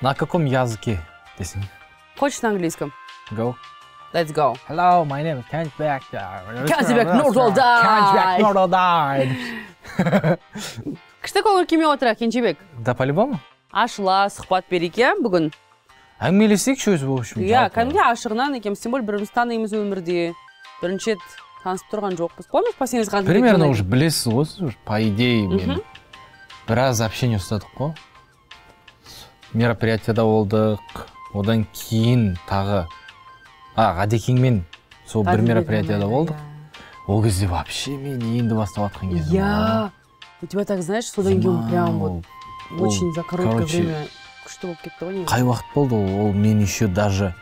На каком языке песня? Хочешь на английском? Go. Let's go. Hello, my name is Kench Beck. Nordal died. Nordal died. көңіл күйме отыра, кенжебек Да, по-любому. Ашыла, сұхбат береке бүгін. Әңгімелесейікші өзі бұл үшін. Иә, кәдімгідей ашығынан екем, тем более біріміз танимыз өмірде. Бірінші рет танысып тұрған жоқпыз. Помнишь, последний раз Примерно уже білесіз ғой, по идее, мен біраз общение ұстадық қой мероприятияда болдық одан кейін тағы а ғадекеңмен сол бір мероприятияда болдық ол кезде вообще мен енді бастап жатқан кезім иә у тебя так знаешь содан кейін прям вот очень за короткое время күшті болып кетті ғой қай уақыт болды ол ол мен еще даже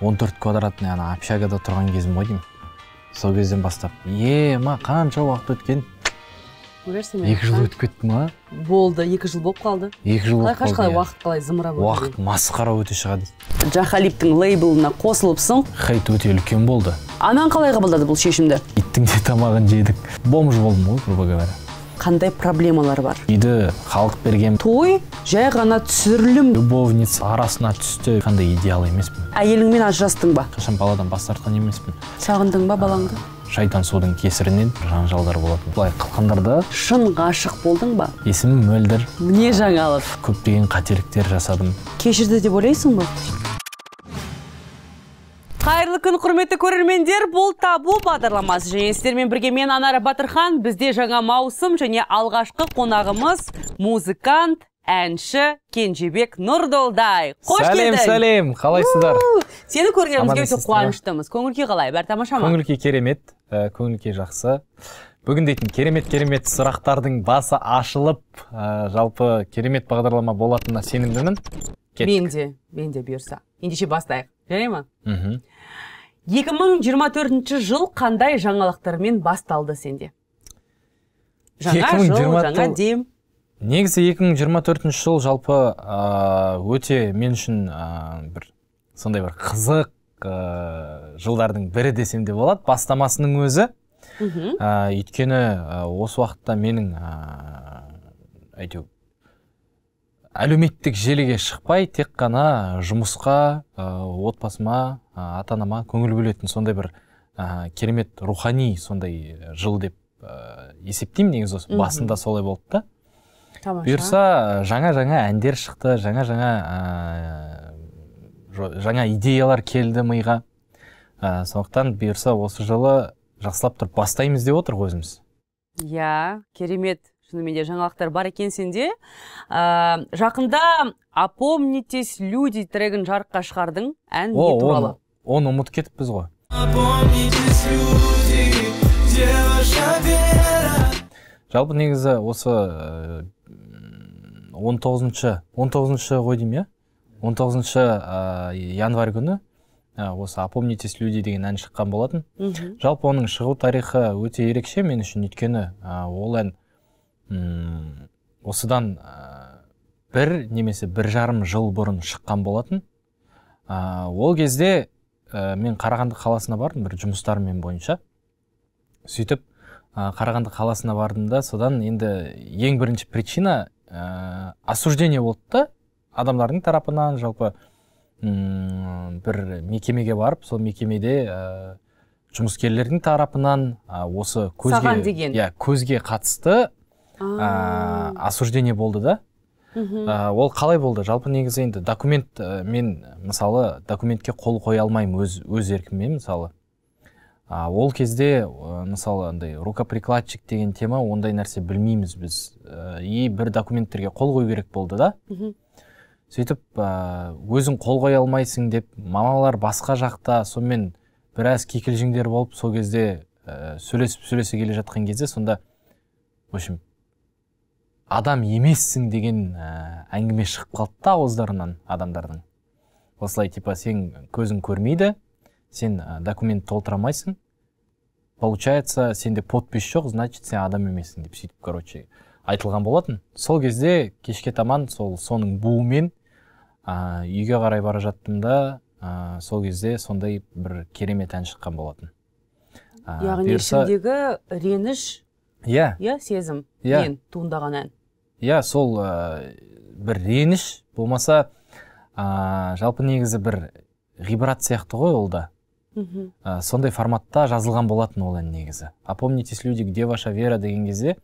14 квадратный ана общагада тұрған кезім ғой деймін сол кезден бастап е ма қанша уақыт өткен көрерсің екі жыл өтіп кетті ма болды екі жыл болып қалды екі жыл болып қалай иә. уақыт қалай зымырап уақыт масқара өте шығады жахалиптің лейблына қосылыпсың хейт өте үлкен болды анаң қалай қабылдады бұл шешімді иттің де тамағын жедік бомж болдым ғой грубо говоря қандай проблемалар бар үйді халық берген той жай ғана түсірілім любовница арасына түсті қандай идеал емеспін әйеліңмен ажырастың ба қашан баладан бас тартқан емеспін сағындың ба балаңды шайтан судың кесірінен жанжалдар болатын былай қылқындырды шын ғашық болдың ба есімім мөлдір не жаңалық көптеген қателіктер жасадым кешірді деп ойлайсың ба қайырлы күн құрметті көрермендер бұл табу бағдарламасы және сіздермен бірге мен анара батырхан бізде жаңа маусым және алғашқы қонағымыз музыкант әнші кенжебек нұрдолдай қош сәлем сәлем қалайсыздар сені көргенімізге өте қуаныштымыз көңіл күй қалай бәрі тамаша ма көңіл күй керемет ә, көңіл күй жақсы бүгін дейтін керемет керемет сұрақтардың басы ашылып ә, жалпы керемет бағдарлама болатынына сенімдімін Кеттік. мен де мен де бұйырса ендеше бастайық жарай ма мхм жыл қандай жаңалықтармен басталды сенде жаңа жыл жаңа дем негізі 2024 жыл жалпы ә, өте мен үшін ә, бір сондай бір қызық ә, жылдардың бірі десем де болады бастамасының өзі мхм ә, өйткені осы уақытта менің әйтеу әлеуметтік желіге шықпай тек қана жұмысқа ә, отбасыма ә, ата анама көңіл бөлетін сондай бір ә, керемет рухани сондай жыл деп ә, есептеймін негізі басында солай болды да бұйырса жаңа жаңа әндер шықты жаңа жаңа ә, жаңа идеялар келді миға ә, сондықтан бұйырса осы жылы жақсылап тұрып бастаймыз деп отыр өзіміз иә керемет шынымен де жаңалықтар бар екен сенде ә, жақында опомнитесь люди трегін жарыққа шығардың ән не туралы оны ұмытып кетіппіз ғой опомнитесь жалпы негізі осы ә, он тоғызыншы он тоғызыншы ғой деймін иә? он тоғызыншы январь күні осы опомнитесь люди деген ән шыққан болатын Үху. жалпы оның шығу тарихы өте ерекше мен үшін өйткені ол ән ұм, осыдан бір немесе бір жарым жыл бұрын шыққан болатын ә, ол кезде ә, мен қарағанды қаласына бардым бір мен бойынша сөйтіп ә, қарағанды қаласына бардым да содан енді ең бірінші причина ә, осуждение болды да адамдардың тарапынан жалпы бір мекемеге барып сол мекемеде ә, жұмыскерлердің тарапынан ә, осы көзге саған деген иә, көзге қатысты ә, осуждение болды да ә, ол қалай болды жалпы негізі енді документ ә, мен мысалы документке қол қоя алмаймын өз, өз еркіммен мысалы а, ол кезде э, мысалы андай рукоприкладчик деген тема ондай нәрсе білмейміз біз и бір документтерге қол қою керек болды да сөйтіп өзің қол қоя алмайсың деп мамалар басқа жақта сонымен біраз кикілжіңдер болып сол кезде ә, сөйлесіп сөйлесе келе жатқан кезде сонда в общем адам емессің деген ә, әңгіме шығып қалды да ауыздарынан адамдардың осылай типа сен көзің көрмейді сен документ толтыра алмайсың получается сенде подпись жоқ значит сен адам емессің деп сөйтіп короче айтылған болатын сол кезде кешке таман сол соның буымен ә, үйге қарай бара жаттым да ә, сол кезде сондай бір керемет ән шыққан болатын ә, яғни бұйырса... ішімдегі реніш иә иә сезім yeah. Иә. туындаған ән иә сол ә, бір реніш болмаса ә, жалпы негізі бір ғибрат сияқты ғой ол да мхм ә, сондай форматта жазылған болатын ол ән негізі опомнитесь люди где ваша вера деген кезде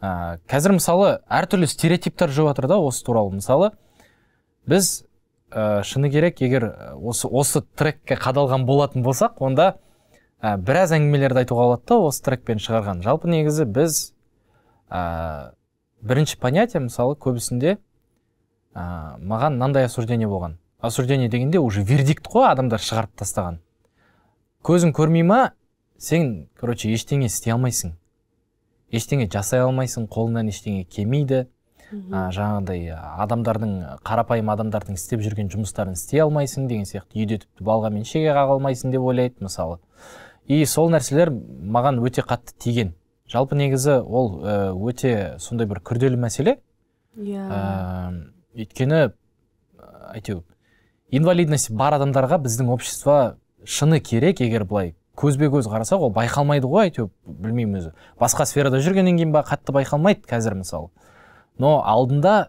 ә, қазір мысалы әртүрлі стереотиптер жүріп жатыр да осы туралы мысалы біз ә, шыны керек егер э, осы осы трекке қадалған болатын болсақ онда ә, біраз әңгімелерді айтуға болады да осы трекпен шығарған жалпы негізі біз ә, бірінші понятие мысалы көбісінде ә, маған мынандай осуждение болған осуждение дегенде уже вердикт қой адамдар шығарып тастаған көзің көрмей ма сен короче ештеңе істей алмайсың ештеңе жасай алмайсың қолыңнан ештеңе келмейді ы жаңағыдай адамдардың қарапайым адамдардың істеп жүрген жұмыстарын істей алмайсың деген сияқты үйде тіпті балға мен шеге қаға алмайсың деп ойлайды мысалы и сол нәрселер маған өте қатты тиген жалпы негізі ол э, өте сондай бір күрделі мәселе иә ыыы э, өйткені әйтеуір инвалидность бар адамдарға біздің общество шыны керек егер былай көзбе көз қарасақ ол байқалмайды ғой әйтеуір білмеймін өзі басқа сферада жүргеннен кейін ба қатты байқалмайды қазір мысалы но алдында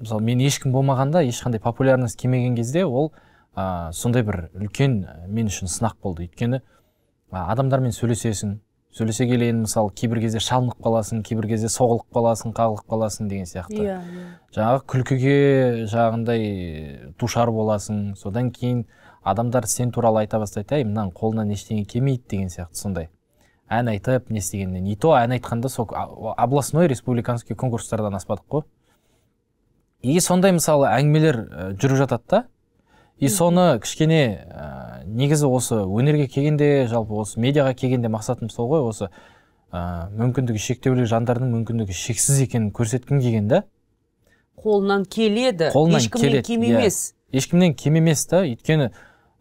мысалы мен ешкім болмағанда ешқандай популярность келмеген кезде ол ә, сондай бір үлкен мен үшін сынақ болды өйткені адамдармен сөйлесесің сөйлесе келе енді мысалы кейбір кезде шалынып қаласың кейбір кезде соғылып қаласың қағылып қаласың деген сияқты иә yeah, иә. жаңағы күлкіге жағындай э, душар боласың содан кейін адамдар сен туралы айта бастайды әй мынаның қолынан ештеңе келмейді деген сияқты сондай ән айтып не істегеннен и то ән айтқанда сол областной республиканский конкурстардан аспадық қой и сондай мысалы әңгімелер э, жүріп жатады да и соны кішкене ә, негізі осы өнерге келгенде жалпы осы медиаға келгенде мақсатым сол ғой осы ә, мүмкіндігі шектеулі жандардың мүмкіндігі шексіз екенін көрсеткім келген да қолынан келеді қолынан ешкімнен кем иә. емес ешкімнен кем емес та өйткені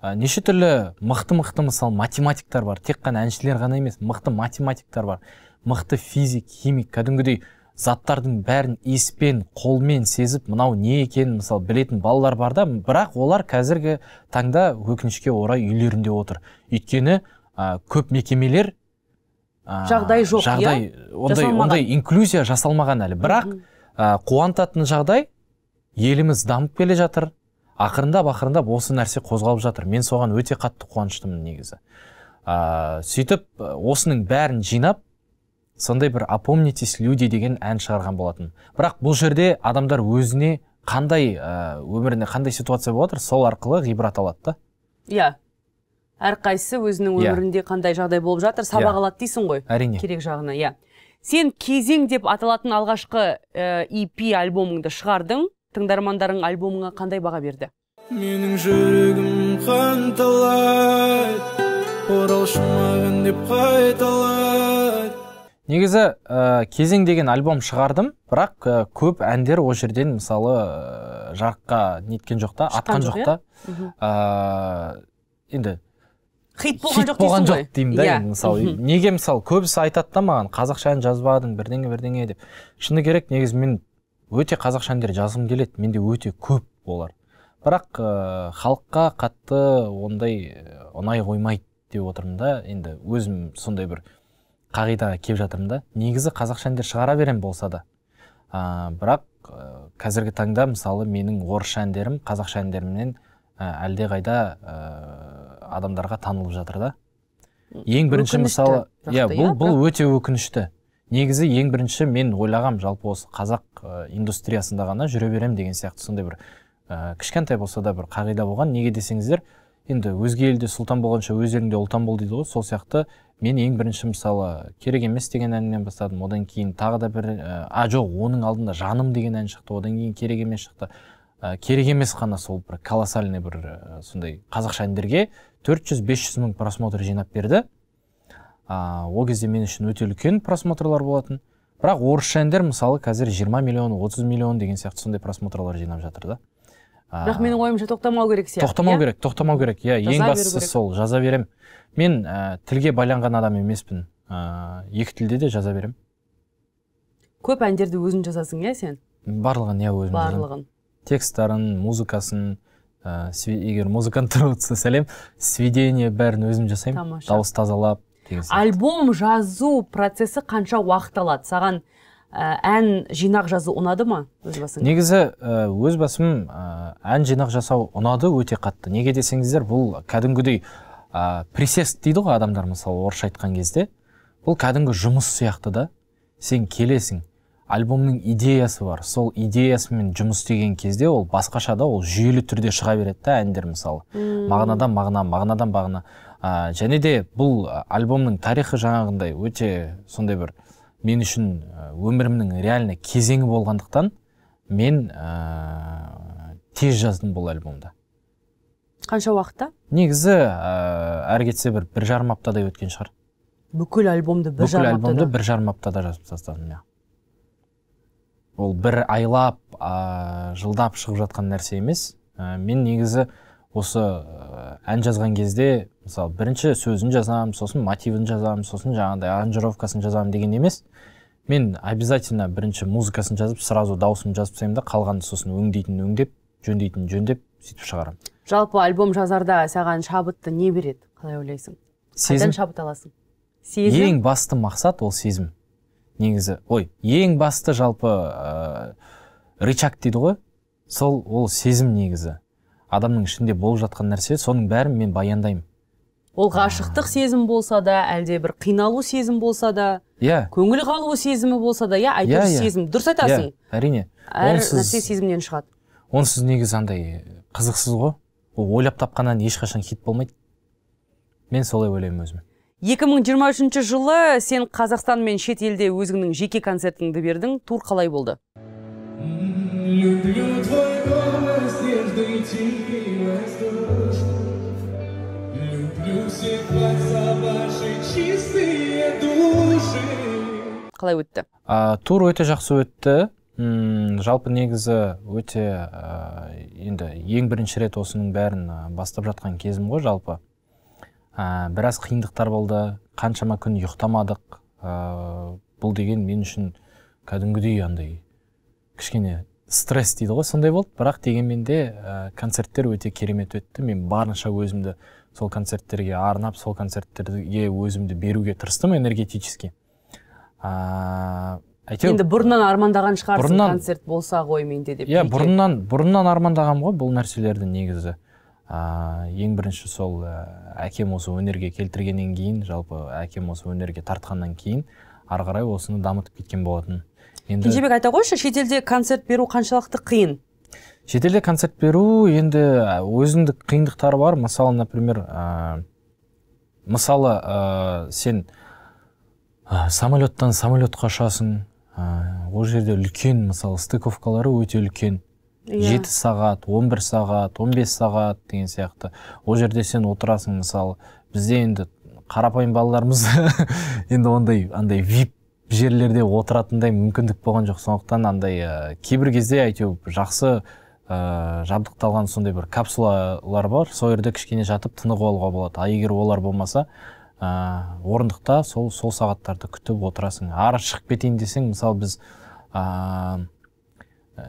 ә, неше түрлі мықты мықты мысалы математиктер бар тек қана әншілер ғана емес мықты математиктер бар мықты физик химик кәдімгідей заттардың бәрін еспен қолмен сезіп мынау не екенін мысалы білетін балалар бар да бірақ олар қазіргі таңда өкінішке орай үйлерінде отыр өйткені ә, көп мекемелер ә, жағдай жоқ жағдай иә? ондай ондай инклюзия жасалмаған әлі бірақ ә, қуантатын жағдай еліміз дамып келе жатыр ақырындап ақырындап осы нәрсе қозғалып жатыр мен соған өте қатты қуаныштымын негізі ә, сөйтіп осының бәрін жинап сондай бір опомнитесь люди деген ән шығарған болатын бірақ бұл жерде адамдар өзіне қандай ә, өміріне қандай ситуация болып сол арқылы ғибрат алады да иә yeah. әрқайсысы өзінің иә. өмірінде қандай жағдай болып жатыр сабақ yeah. Иә. алады дейсің ғой әрине керек жағына иә сен кезең деп аталатын алғашқы ә, EP альбомыңды шығардың тыңдармандарың альбомыңа қандай баға берді менің жүрегім қан оралшы маған деп қайталайды негізі ә, кезең деген альбом шығардым бірақ ә, көп әндер ол жерден мысалы ә, жарыққа неткен жоқ та атқан жоқ та иә? ә, енді хит болған жоқ болған жоқ деймін да иә. мысалы неге мысалы көбісі айтады да маған қазақша ән жазбадың бірдеңе бірдеңе деп шыны керек негізі мен өте қазақша әндер жазғым келеді менде өте көп олар бірақ э, халыққа қатты ондай э, ұнай қоймайды деп отырмын да енді өзім сондай бір қағидаға келіп жатырмын да негізі қазақша әндер шығара берем болса да ә, бірақ ә, қазіргі таңда мысалы менің орысша әндерім қазақша әндерімнен ә, әлдеқайда ә, адамдарға танылып жатыр да ең бірінші мысалы иә, иә бұл, бұл өте өкінішті негізі ең бірінші мен ойлағам жалпы осы қазақ индустриясында ғана жүре беремін деген сияқты сондай бір ә, кішкентай болса да бір қағида болған неге десеңіздер енді өзге елде сұлтан болғанша өз еліңде ұлтан бол дейді ғой сол сияқты мен ең бірінші мысалы керек емес деген әннен бастадым одан кейін тағы да бір ә, а жоқ оның алдында жаным деген ән шықты одан кейін керек емес шықты ә, керек емес қана сол бір колоссальный бір ә, сондай қазақша әндерге 400-500 мың просмотр жинап берді ол кезде мен үшін өте үлкен просмотрлар болатын бірақ орысша әндер мысалы қазір 20 миллион 30 миллион деген сияқты сондай просмотрлар жинап жатыр да бірақ менің ойымша тоқтамау керек сияқты тоқтамау иә? керек тоқтамау керек иә ең бастысы сол жаза беремін мен ә, тілге байланған адам емеспін ә, екі тілде де жаза беремін көп әндерді өзің жазасың иә сен барлығын иә өзім барлығын тексттарын музыкасын ә, егер музыканттар отырса сәлем сведение бәрін өзім жасаймын тамаша дауыс тазалап альбом жазу процесі қанша уақыт алады саған ә, ән жинақ жазу ұнады ма өз басыңа негізі ә, өз басым ә, ән жинақ жасау ұнады өте қатты неге десеңіздер бұл кәдімгідей ә, присест дейді ғой адамдар мысалы орысша айтқан кезде бұл кәдімгі жұмыс сияқты да сен келесің альбомның идеясы бар сол идеясымен жұмыс істеген кезде ол басқаша да ол жүйелі түрде шыға береді да әндер мысалы мағынадан мағына мағынадан бағына ә, және де бұл альбомның тарихы жаңағындай өте сондай бір мен үшін өмірімнің реально кезеңі болғандықтан мен ә, тез жаздым бұл альбомды қанша уақытта негізі ә, әрі кетсе бір бір жарым аптадай өткен шығар бүкіл альбомды бір бүкіл альбомды бір жарым аптада жазып тастадым иә ол бір айлап ә, жылдап шығып жатқан нәрсе емес ә, мен негізі осы э, ән жазған кезде мысалы бірінші сөзін жазамын сосын мотивін жазамын сосын жаңағыдай аранжировкасын жазамын деген емес мен обязательно бірінші музыкасын жазып сразу дауысын жазып тастаймын да қалғанын сосын өңдейтін өңдеп жөндейтін жөндеп сөйтіп шығарамын жалпы альбом жазарда саған шабытты не береді қалай ойлайсың сезім шабыт аласың сезім ең басты мақсат ол сезім негізі ой ең басты жалпы ыыы э, ә, рычаг дейді ғой сол ол сезім негізі адамның ішінде болып жатқан нәрсе соның бәрін мен баяндаймын ол ғашықтық сезім болса да әлде бір қиналу сезім болса да иә көңіл қалу сезімі болса да иә әйтеуір yeah, иә, иә. сезім дұрыс айтасың иә, әрине әр онсыз, нәрсе сезімнен шығады онсыз негізі андай э, қызықсыз ғой ол ойлап тапқаннан ешқашан хит болмайды мен солай ойлаймын өзім 2023 жылы сен қазақстан мен шетелде өзіңнің жеке концертіңді бердің тур қалай болды Люблю твой Люблю все глаза ваши чистые души. Қалай өтті? А, тур өте жақсы өтті. жалпы негізі өте енді ең бірінші рет осының бәрін бастап жатқан кезім ғой жалпы ә, біраз қиындықтар болды қаншама күн ұйықтамадық бұл деген мен үшін кәдімгідей андай кішкене стресс дейді ғой сондай болды бірақ дегенмен де ә, концерттер өте керемет өтті мен барынша өзімді сол концерттерге арнап сол концерттерге өзімді беруге тырыстым энергетически ә, әйтеуір енді бұрыннан армандаған шығарсың бұрыннан, концерт болса ғой менде деп иә бұрыннан бұрыннан армандағанмын ғой бұл нәрселерді негізі ә, ең бірінші сол ә, әкем осы өнерге келтіргеннен кейін жалпы әкем осы өнерге тартқаннан кейін ары қарай осыны дамытып кеткен болатын енді кенжебек айта қойшы шетелде концерт беру қаншалықты қиын шетелде концерт беру енді өзіндік қиындықтары бар мысалы например ә, мысалы ә, сен ә, самолеттан самолетқа ұшасың ә, жерде үлкен мысалы стыковкалары өте үлкен иә. жеті yeah. сағат 11 сағат 15 сағат деген сияқты ол жерде сен отырасың мысалы бізде енді қарапайым балаларымыз енді ондай андай вип жерлерде отыратындай мүмкіндік болған жоқ сондықтан андай ә, кейбір кезде әйтеуір жақсы ә, жабдықталған сондай бір капсулалар бар сол жерде кішкене жатып тынығып алуға болады ал егер олар болмаса ә, орындықта сол сол сағаттарды күтіп отырасың ары шығып кетейін десең мысалы біз ә,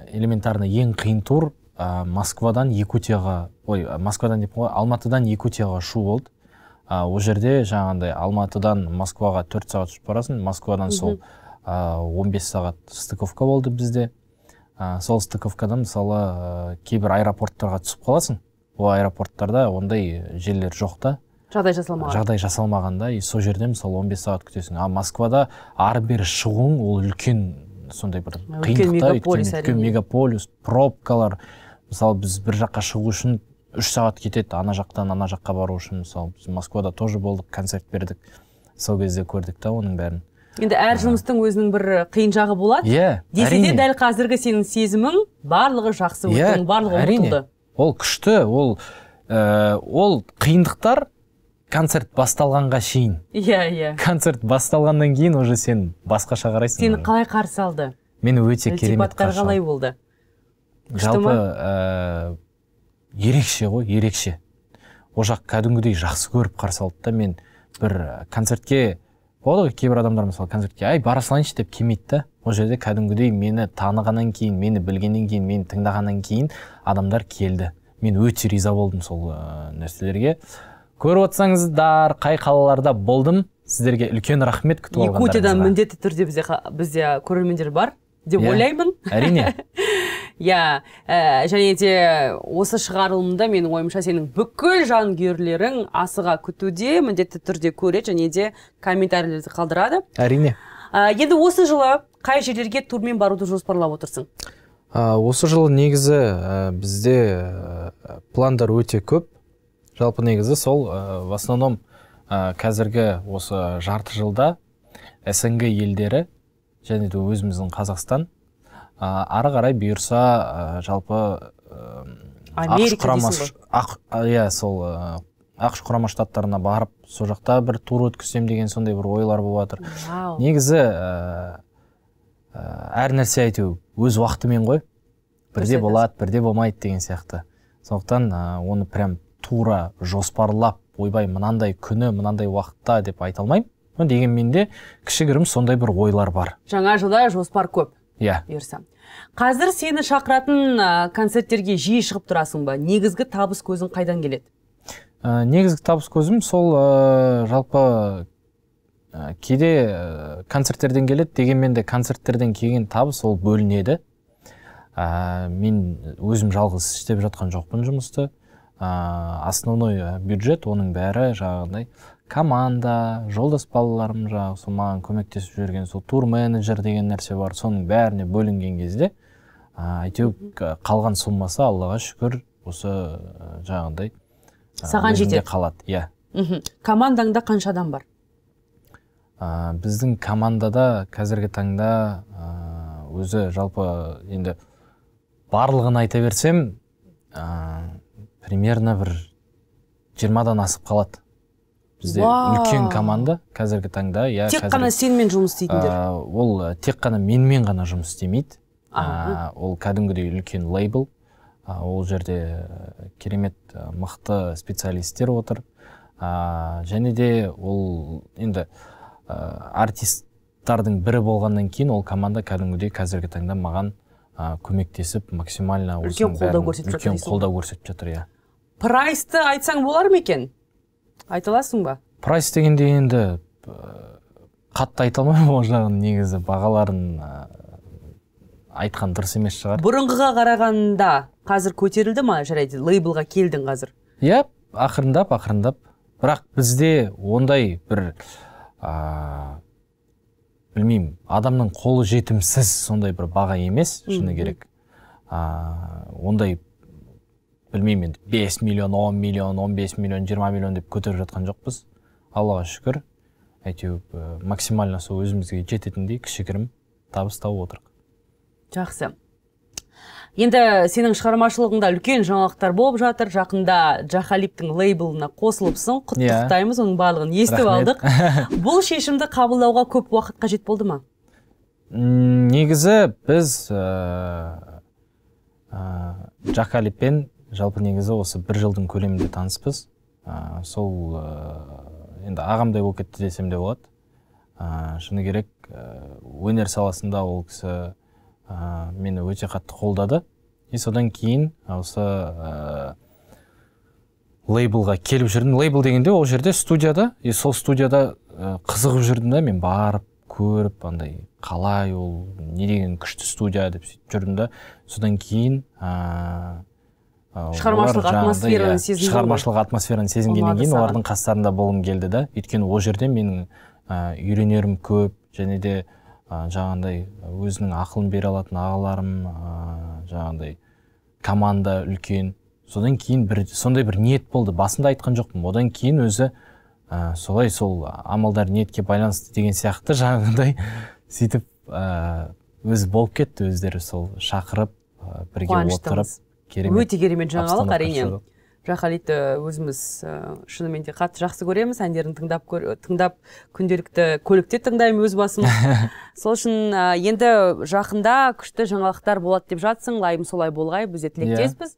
элементарно ең қиын тур ә, москвадан якутияға ой москвадан деп ғой алматыдан якутияға ұшу болды ол жерде жаңағындай алматыдан москваға төрт сағат ұшып барасың москвадан сол он бес сағат стыковка болды бізде ә, сол стыковкада мысалы ә, кейбір аэропорттарға түсіп қаласың ол аэропорттарда ондай жерлер жоқ та жағдай жасалмаған жағдай жасалмаған да и сол жерде мысалы 15 сағат күтесің а москвада ары бері шығуың ол үлкен сондай бір қиындықта үлкен мегаполис пробкалар мысалы біз бір жаққа шығу үшін үш сағат кетеді ана жақтан ана жаққа бару үшін мысалы біз москвада тоже болдық концерт бердік сол кезде көрдік та оның бәрін енді әр жұмыстың өзінің бір э, қиын жағы болады иә yeah, десе де дәл қазіргі сенің сезімің барлығы жақсы өтті yeah, иә, барлығы ұмытылды ол күшті ол ә, ол қиындықтар концерт басталғанға шейін иә yeah, иә yeah. концерт басталғаннан кейін уже сен басқаша қарайсың сені қалай қарсы алды мені өте керемет қарсы қалай болды жалпы э, ерекше ғой ерекше ол жақ кәдімгідей жақсы көріп қарсы алды да мен бір э, концертке болады ғой кейбір адамдар мысалы концертке әй бара салайыншы деп келмейді да ол жерде кәдімгідей мені танығаннан кейін мені білгеннен кейін мені тыңдағаннан кейін адамдар келді мен өте риза болдым сол ә, нәрселерге көріп отырсаңыздар қай қалаларда болдым сіздерге үлкен рахмет күтіп алғандарыңызға якутиядан міндетті түрде бізде бізде көрермендер бар деп иә. ойлаймын әрине иә ә, және де осы шығарылымда менің ойымша сенің бүкіл жанкүйерлерің асыға күтуде міндетті түрде көреді және де комментарийлерді қалдырады әрине ә, енді осы жылы қай жерлерге турмен баруды жоспарлап отырсың ә, осы жылы негізі бізде ә, пландар өте көп жалпы негізі сол ә, в основном ә, қазіргі осы жарты жылда снг елдері және де өзіміздің қазақстан ә, ары қарай бұйырса ә, жалпы ә, ақш құрама иә сол ә, ақш құрама штаттарына барып сол жақта бір тур өткізсем деген сондай бір ойлар болып жатыр негізі ә, әр нәрсе әйтеу өз уақытымен ғой бірде болады бірде болмайды деген сияқты сондықтан ә, оны прям тура жоспарлап ойбай мынандай күні мынандай уақытта деп айта алмаймын дегенмен де кішігірім сондай бір ойлар бар жаңа жылда жоспар көп иә yeah. бұйырса қазір сені шақыратын концерттерге жиі шығып тұрасың ба негізгі табыс көзің қайдан келеді ә, негізгі табыс көзім сол ә, жалпы кейде концерттерден келеді дегенмен де концерттерден келген табыс ол бөлінеді ә, мен өзім жалғыз істеп жатқан жоқпын жұмысты ә, основной бюджет оның бәрі жаңағыдай команда жолдас балаларым жаңағы сол маған көмектесіп жіберген сол тур менеджер деген нәрсе бар соның бәріне бөлінген кезде әйтеуір қалған суммасы аллаға шүкір осы жаңағыдай саған жетеді қалады иә мхм командаңда қанша адам бар ә, біздің командада қазіргі таңда өзі жалпы енді барлығын айта берсем ә, примерно бір жиырмадан асып қалады бізде үлкен команда қазіргі таңда иә тек қана сенімен жұмыс істейтіндер ә, ол э, тек қана менімен ғана жұмыс істемейді ә, ол кәдімгідей үлкен лейбл ә, ол жерде э, керемет э, мықты специалисттер отыр ә, және де ол енді ә, артисттардың бірі болғаннан кейін ол команда кәдімгідей қазіргі таңда маған ә, көмектесіп максимально үлкен қолдау көрсетіп жатыр үлкен қолдау көрсетіп жатыр иә прайсты айтсаң болар ма екен айта аласың ба прайс дегенде енді э, қатты айта алмаймын ол жағын негізі бағаларын э, айтқан дұрыс емес шығар бұрынғыға қарағанда қазір көтерілді ма жарайды лейблға келдің қазір иә ақырындап ақырындап бірақ бізде ондай бір ә, білмеймін адамның қолы жетімсіз сондай бір баға емес шыны керек ә, ондай білмеймін енді бес миллион он миллион он бес миллион жиырма миллион деп көтеріп жатқан жоқпыз аллаға шүкір әйтеуір ә, максимально сол өзімізге жететіндей кішігірім табыс тауып отырық. жақсы енді сенің шығармашылығыңда үлкен жаңалықтар болып жатыр жақында джахалиптің лейблына қосылыпсың иә. құттықтаймыз оның барлығын естіп алдық бұл шешімді қабылдауға көп уақыт қажет болды ма негізі біз ә, ә, джахалиппен жалпы негізі осы бір жылдың көлемінде таныспыз ә, сол ә, енді ағамдай болып кетті десем де болады ә, шыны керек өнер саласында ол кісі ә, мені өте қатты қолдады и содан кейін осы ә, лейблға келіп жүрдім лейбл дегенде ол жерде студияда и сол студияда қызығып жүрдім да мен барып көріп андай қалай ол не деген күшті студия деп сөйтіп жүрдім да содан кейін шығармашылық атмосфераны иә, сезінген сезінгеннен кейін олардың қастарында болғым келді да өйткені ол жерде менің ә, үйренерім көп және де ә, жаңағындай өзінің ақылын бере алатын ағаларым ә, команда үлкен содан кейін бір сондай бір ниет болды басында айтқан жоқпын одан кейін өзі ә, солай сол амалдар ниетке байланысты деген сияқты жаңағындай сөйтіп ә, өзі болып кетті өздері сол шақырып ә, бірге отырып керемет өте керемет жаңалық әрине бірақ э, өзіміз э, шынымен де қатты жақсы көреміз әндерін тыңдап көр, э, тыңдап күнделікті көлікте тыңдаймын өз басым сол үшін енді жақында күшті жаңалықтар болады деп жатсың лайым солай болғай біз де тілектеспіз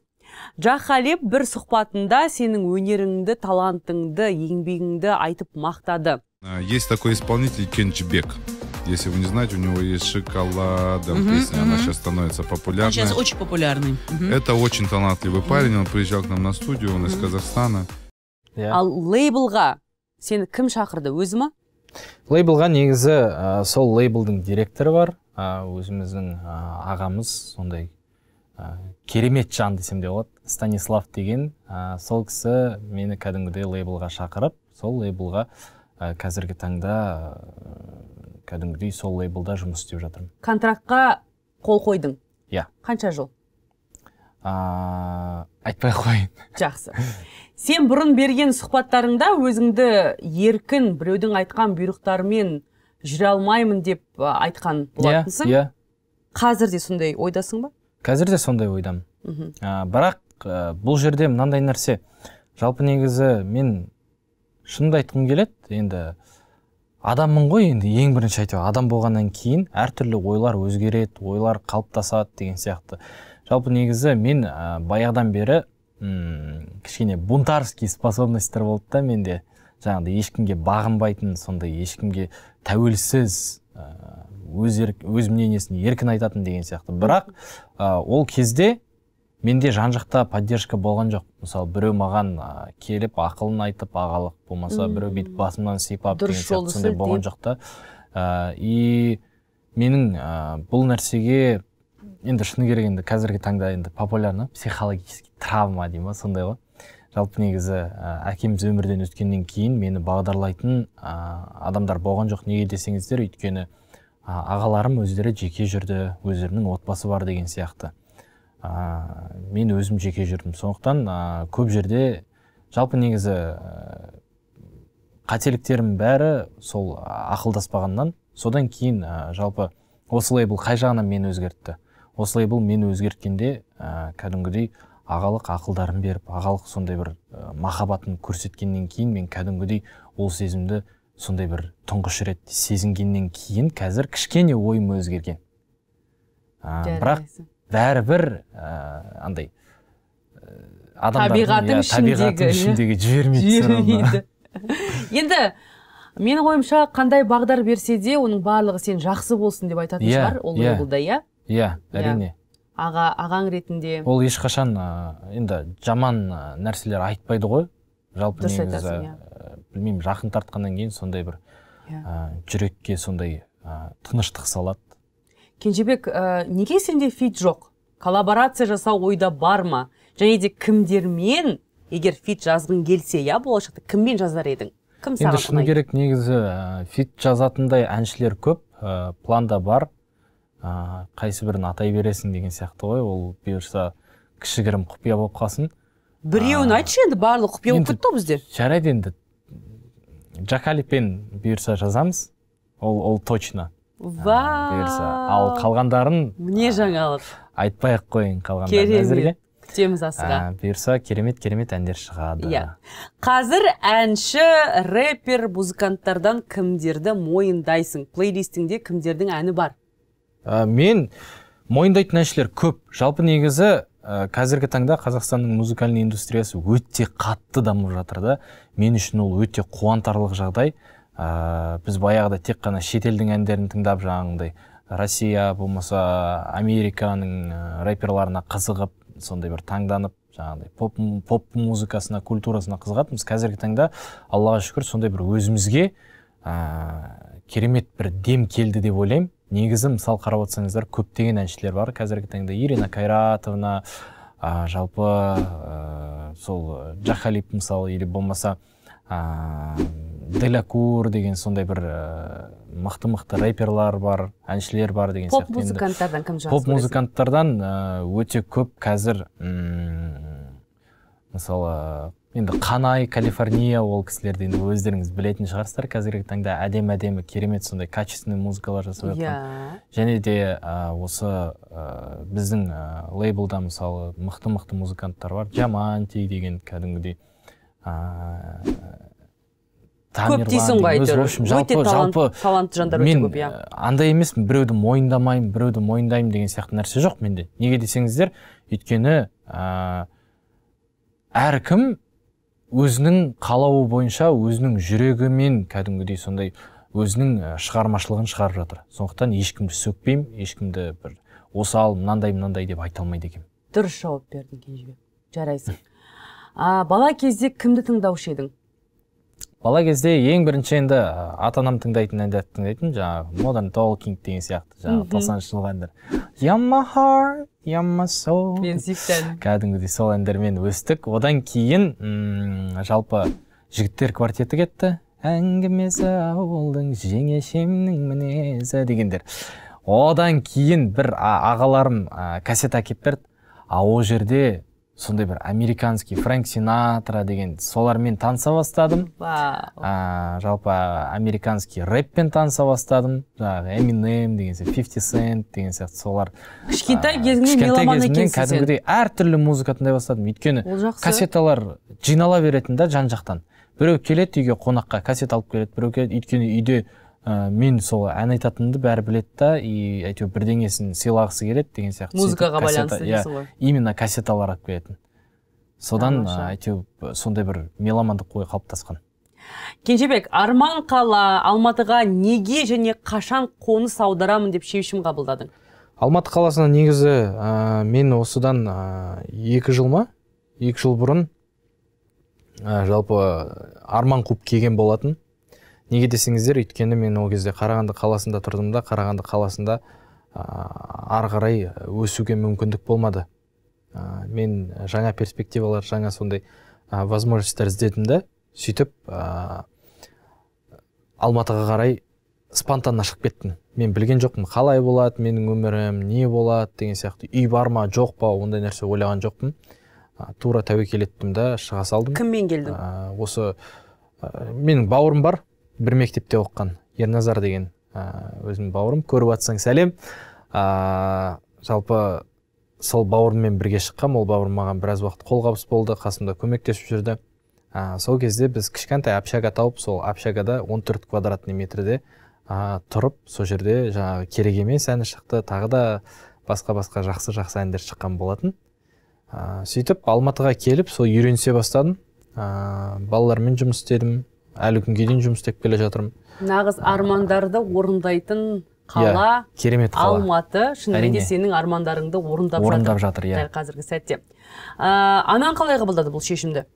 yeah. Иә. бір сұхбатында сенің өнеріңді талантыңды еңбегіңді айтып мақтады есть такой исполнитель кенжібек Если вы не знаете, у него есть шоколадом песня. Она сейчас становится популярной. Он сейчас очень популярный. Это очень талантливый парень. Он приезжал к нам на студию, он из Казахстана. А Ал лейблға сен кім шақырды өзі ма? Лейблға негізі сол лейблдің директоры бар. Ә, өзіміздің ағамыз сондай керемет жан десем де болады. Станислав деген сол кісі мені кәдімгідей лейблға шақырып сол лейблға қазіргі таңда кәдімгідей сол лейблда жұмыс істеп жатырмын контрактқа қол қойдың иә қанша жыл ә, айтпай ақ қояйын жақсы сен бұрын берген сұхбаттарыңда өзіңді еркін біреудің айтқан бұйрықтарымен жүре алмаймын деп айтқан иә, болатынсың иә yeah, қазір де сондай ойдасың ба қазір де сондай ойдамын мхм бірақ бұл жерде мынандай нәрсе жалпы негізі мен шынымды айтқым келеді енді адаммын ғой енді ең бірінші әйтеуір адам болғаннан кейін әртүрлі ойлар өзгереді ойлар қалыптасады деген сияқты жалпы негізі мен ә, баяғыдан бері м кішкене бунтарский способностьтер болды да менде жаңағыдай ешкімге бағынбайтын сондай ешкімге тәуелсіз өз, өз мнениесін еркін айтатын деген сияқты бірақ ә, ол кезде менде жан жақта поддержка болған жоқ мысалы біреу маған ә, келіп ақылын айтып ағалық болмаса біреу бүйтіп басымнан сипап деген сияқты сондай болған жоқ та ә, и менің ә, бұл нәрсеге енді шыны керек енді қазіргі таңда енді популярно психологический травма дейді ма сондай ғой жалпы негізі ә, әкеміз өмірден өткеннен кейін мені бағдарлайтын ә, адамдар болған жоқ неге десеңіздер өйткені ағаларым өздері жеке жүрді өздерінің отбасы бар деген сияқты ә, мен өзім жеке жүрдім сондықтан ә, көп жерде жалпы негізі ә, қателіктерім бәрі сол ақылдаспағаннан содан кейін ә, жалпы осы лейбл қай жағынан мені өзгертті осы лейбл мені өзгерткенде ә, кәдімгідей ағалық ақылдарын беріп ағалық сондай бір ә, махаббатын көрсеткеннен кейін мен кәдімгідей ол сезімді сондай бір тұңғыш рет сезінгеннен кейін қазір кішкене ойым өзгерген ә, бірақ бәрібір ә, андай табиғаты иә, ішіндегі иә. ішіндегі жібермейді енді менің ойымша қандай бағдар берсе де оның барлығы сен жақсы болсын деп айтатын иә, шығар ол иә иә әрине аға ағаң ретінде ол ешқашан ә, енді жаман нәрселер айтпайды ғой жалпы дұрыс білмеймін жақын тартқаннан кейін сондай бір жүрекке сондай ә, тыныштық салады кенжебек ә, неге сенде фит жоқ коллаборация жасау ойда бар ма және де кімдермен егер фит жазғың келсе иә болашақта кіммен жазар едің кім саған енді шыны керек негізі ә, фит жазатындай әншілер көп ә, э, планда бар ә, қайсы бірін атай бересің деген сияқты ғой ол бұйырса кішігірім құпия болып қалсын біреуін айтшы енді барлығы құпия болып кетті ғой бізде жарайды енді джакалипен бұйырса жазамыз ол ол точно бұйырса ал қалғандарын міне жаңалық айтпай ақ қояйын қалғандарын әзірге күтеміз асыға ә, бұйырса керемет керемет әндер шығады иә қазір әнші рэпер музыканттардан кімдерді мойындайсың плейлистіңде кімдердің әні бар ә, мен мойындайтын әншілер көп жалпы негізі ә, қазіргі таңда қазақстанның музыкальный индустриясы өте қатты дамып жатыр да мен үшін ол өте қуантарлық жағдай ә, біз баяғыда тек қана шетелдің әндерін тыңдап жаңағындай россия болмаса американың ә, рэперларына қызығып сондай бір таңданып жаңағыдай поп, поп музыкасына культурасына қызығатынбыз қазіргі таңда аллаға шүкір сондай бір өзімізге ә, керемет бір дем келді деп ойлаймын негізі мысалы қарап отырсаңыздар көптеген әншілер бар қазіргі таңда ирина кайратовна ә, жалпы ә, сол джахалип мысалы или болмаса ә, делякур деген сондай бір ә, мықты мықты рэперлар бар әншілер бар деген сияқты поп музыканттардан кім жақсы поп музыканттардан э, өте көп қазір мысалы енді қанай калифорния ол кісілерді енді өздеріңіз білетін шығарсыздар қазіргі таңда әдемі әдемі керемет сондай качественный музыкалар жасап жатқан yeah. Иә. және де ә, осы ә, біздің ә, лейблда мысалы мықты мықты музыканттар бар джаманти деген кәдімгідей көп дейсің ғой әйтеуір өте жалпы, талантты жандар өте көп иә андай емеспін біреуді мойындамаймын біреуді мойындаймын деген сияқты нәрсе жоқ менде неге десеңіздер өйткені ә, әркім өзінің қалауы бойынша өзінің жүрегімен кәдімгідей сондай өзінің шығармашылығын шығарып жатыр сондықтан ешкімді сөкпеймін ешкімді бір осал мынандай мынандай деп айта алмайды екенмін дұрыс жауап бердің кенжебек жарайсың а, бала кезде кімді тыңдаушы едің бала кезде ең бірінші енді ата анам тыңдайтын әндерді тыңдайтын жаңағы модерн толкинг деген сияқты жаңағы тоқсаныншы жылғы әндер ямма хар ямма сол мен сүйікті әнім кәдімгідей сол әндермен өстік одан кейін м жалпы жігіттер квартеті кетті әңгімесі ауылдың жеңешемнің мінезі дегендер одан кейін бір ағаларым ә, кассета әкеліп берді а ол жерде сондай бір американский фрэнк синатра деген солармен таныса бастадым ә, жалпы американский рэппен таныса бастадым жаңағы эминем деген сияқты фифти сент деген сияқты солар кішкентай кезіңнен кішкентай кезімнен кәдімгідей әртүрлі музыка тыңдай бастадым өйткені кассеталар жинала беретін да жан жақтан біреу келеді үйге қонаққа кассета алып келеді біреу келеді өйткені үйде ә, мен сол ән айтатынымды бәрі біледі да и әйтеуір бірдеңесін сыйлағысы келеді деген сияқты музыкаға байланысты иә, дейсің ғой именно кассеталар алып келетін содан э, әйтеуір сондай бір меломандық ой қалыптасқан кенжебек арман қала алматыға неге және қашан қоныс аударамын деп шешім қабылдадың алматы қаласына негізі ә, мен осыдан ә, екі жыл ма екі жыл бұрын ә, жалпы арман қуып келген болатын неге десеңіздер өйткені мен ол кезде қарағанды қаласында тұрдым да қарағанды қаласында ә, ары қарай өсуге мүмкіндік болмады ә, мен жаңа перспективалар жаңа сондай ә, возможностьтар іздедім да сөйтіп ә, алматыға қарай спонтанно шығып кеттім мен білген жоқпын қалай болады менің өмірім не болады деген сияқты үй бар ма жоқ па ондай нәрсе ойлаған жоқпын тура тәуекел еттім да шыға салдым кіммен келдің ә, осы ә, менің бауырым бар бір мектепте оққан ерназар деген өзім бауырым көріп жатсаң сәлем ә, жалпы сол бауырыммен бірге шыққам ол бауырым маған біраз уақыт қолғабыс болды қасымда көмектесіп жүрді ә, сол кезде біз кішкентай общага тауып сол общагада 14 квадратный метрде ә, тұрып сол жерде жаңағы керек емес әні шықты тағы да басқа басқа жақсы жақсы әндер шыққан болатын ә, сөйтіп алматыға келіп сол үйренісе бастадым ә, балалармен жұмыс істедім әлі күнге дейін жұмыс істеп келе жатырмын нағыз армандарды орындайтын қала иә, керемет қала алматы шынымен де сенің армандарыңды орындап, орындап жатыр иә қазіргі сәтте ә, анаң қалай қабылдады бұл шешімді ә,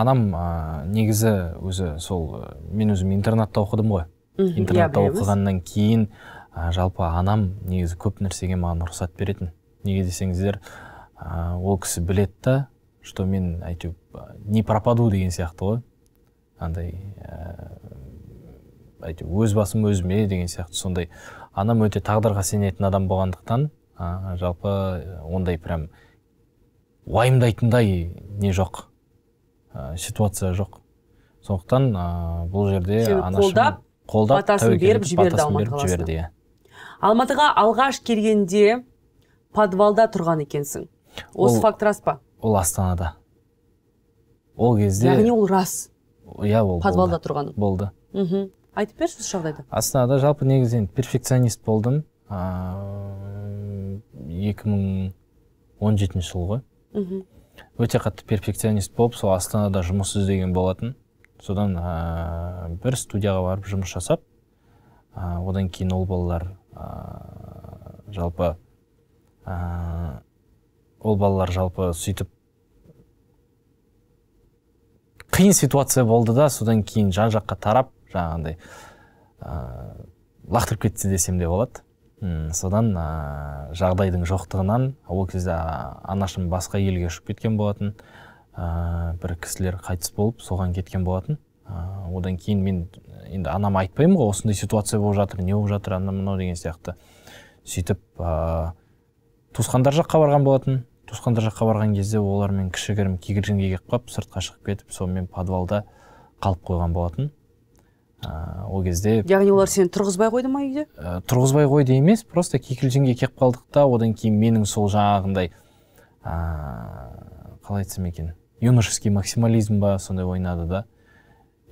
анам негізі өзі сол мен өзім интернатта оқыдым ғой иә, интернатта оқығаннан кейін жалпы анам негізі көп нәрсеге маған рұқсат беретін неге десеңіздер ол кісі білетті, что мен әйтеуір не пропаду деген сияқты ғой андай э, әйтеуір өз басым өзіме деген сияқты сондай анам өте тағдырға сенетін адам болғандықтан ә, жалпы э, ондай прям уайымдайтындай не жоқ ә, ситуация жоқ сондықтан ә, бұл жерде қолдап, беріп жіберді иә алматыға алғаш келгенде подвалда тұрған екенсің осы факт рас па ол астанада ол кезде яғни ол рас иә ол подвалда тұрған болды мхм айтып берші осы жағдайды астанада жалпы негізі перфекционист болдым екі мың он жетінші жыл ғой мхм өте қатты перфекционист болып сол астанада жұмыс іздеген болатын содан ә, бір студияға барып жұмыс жасап ә, одан кейін ол балалар ә, жалпы ә, ол балалар жалпы сөйтіп қиын ситуация болды да содан кейін жан жаққа тарап жаңағындай ә, лақтырып кетті десем де болады Үм, содан ә, жағдайдың жоқтығынан ол кезде анашым басқа елге ұшып кеткен болатын ә, бір кісілер қайтыс болып соған кеткен болатын ә, одан кейін мен енді анама айтпаймын ғой осындай ситуация болып жатыр не болып жатыр анау мынау деген сияқты сөйтіп ә, туысқандар жаққа барған болатын туысқандар жаққа барған кезде олармен кішігірім кикілжіңге келіп қалып сыртқа шығып кетіп сонымен подвалда қалып қойған болатын ә, ол кезде яғни олар сені тұрғызбай қойды ма үйде ә, тұрғызбай қойды емес просто кикілжіңге келіп қалдық та одан кейін менің сол жаңағындай ә, қалай айтсам екен юношеский максимализм ба сондай ойнады да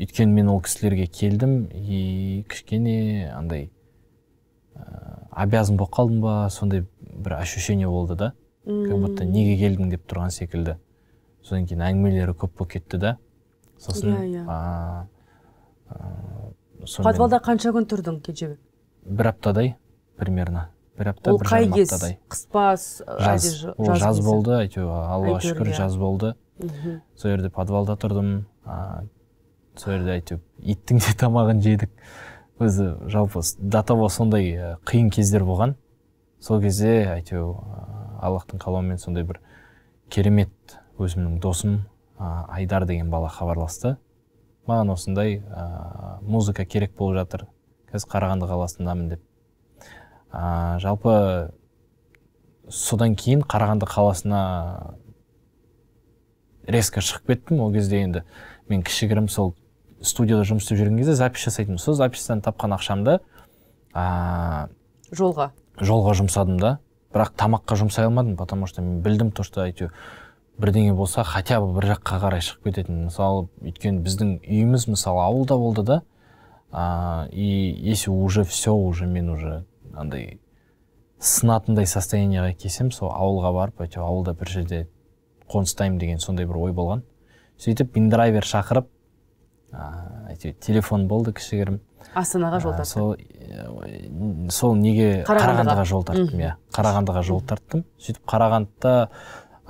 өйткені мен ол кісілерге келдім и кішкене андай ә, обязан болып қалдым ба сондай бір ощущение болды да как будто неге келдің деп тұрған секілді содан кейін әңгімелері көп болып кетті да сосын иә иә подвалда қанша күн тұрдың кенжебек бір аптадай примерно бір апта ол бір қай кез қыспас жаз ол жаз болды әйтеуір аллаға шүкір иә. жаз болды мхм сол жерде подвалда тұрдым ыыы сол жерде әйтеуір иттің де тамағын жедік өзі жалпы до того сондай э, қиын кездер болған сол кезде әйтеуір аллахтың қалауымен сондай бір керемет өзімнің досым ә, айдар деген бала хабарласты маған осындай ә, музыка керек болып жатыр қазір қарағанды қаласындамын деп ә, жалпы содан кейін қарағанды қаласына резко шығып кеттім ол кезде енді мен кішігірім сол студияда жұмыс істеп жүрген кезде запись жасайтынмын сол запистан тапқан ақшамды ә, жолға жолға жұмсадым да бірақ тамаққа жұмсай алмадым потому что мен білдім то что әйтеуір бірдеңе болса хотя бы бір жаққа қарай шығып кететін мысалы өйткені біздің үйіміз мысалы ауылда болды да а, и если уже все уже мен уже андай сынатындай состояниеға келсем сол ауылға барып әйтеуір ауылда бір жерде қоныстаймын деген сондай бір ой болған сөйтіп индрайвер шақырып ыыы әйтеуір телефон болды кішігірім астанаға жол сол Э, сол неге қарағандыға жол тарттым иә қарағандыға жол тарттым сөйтіп қарағандыда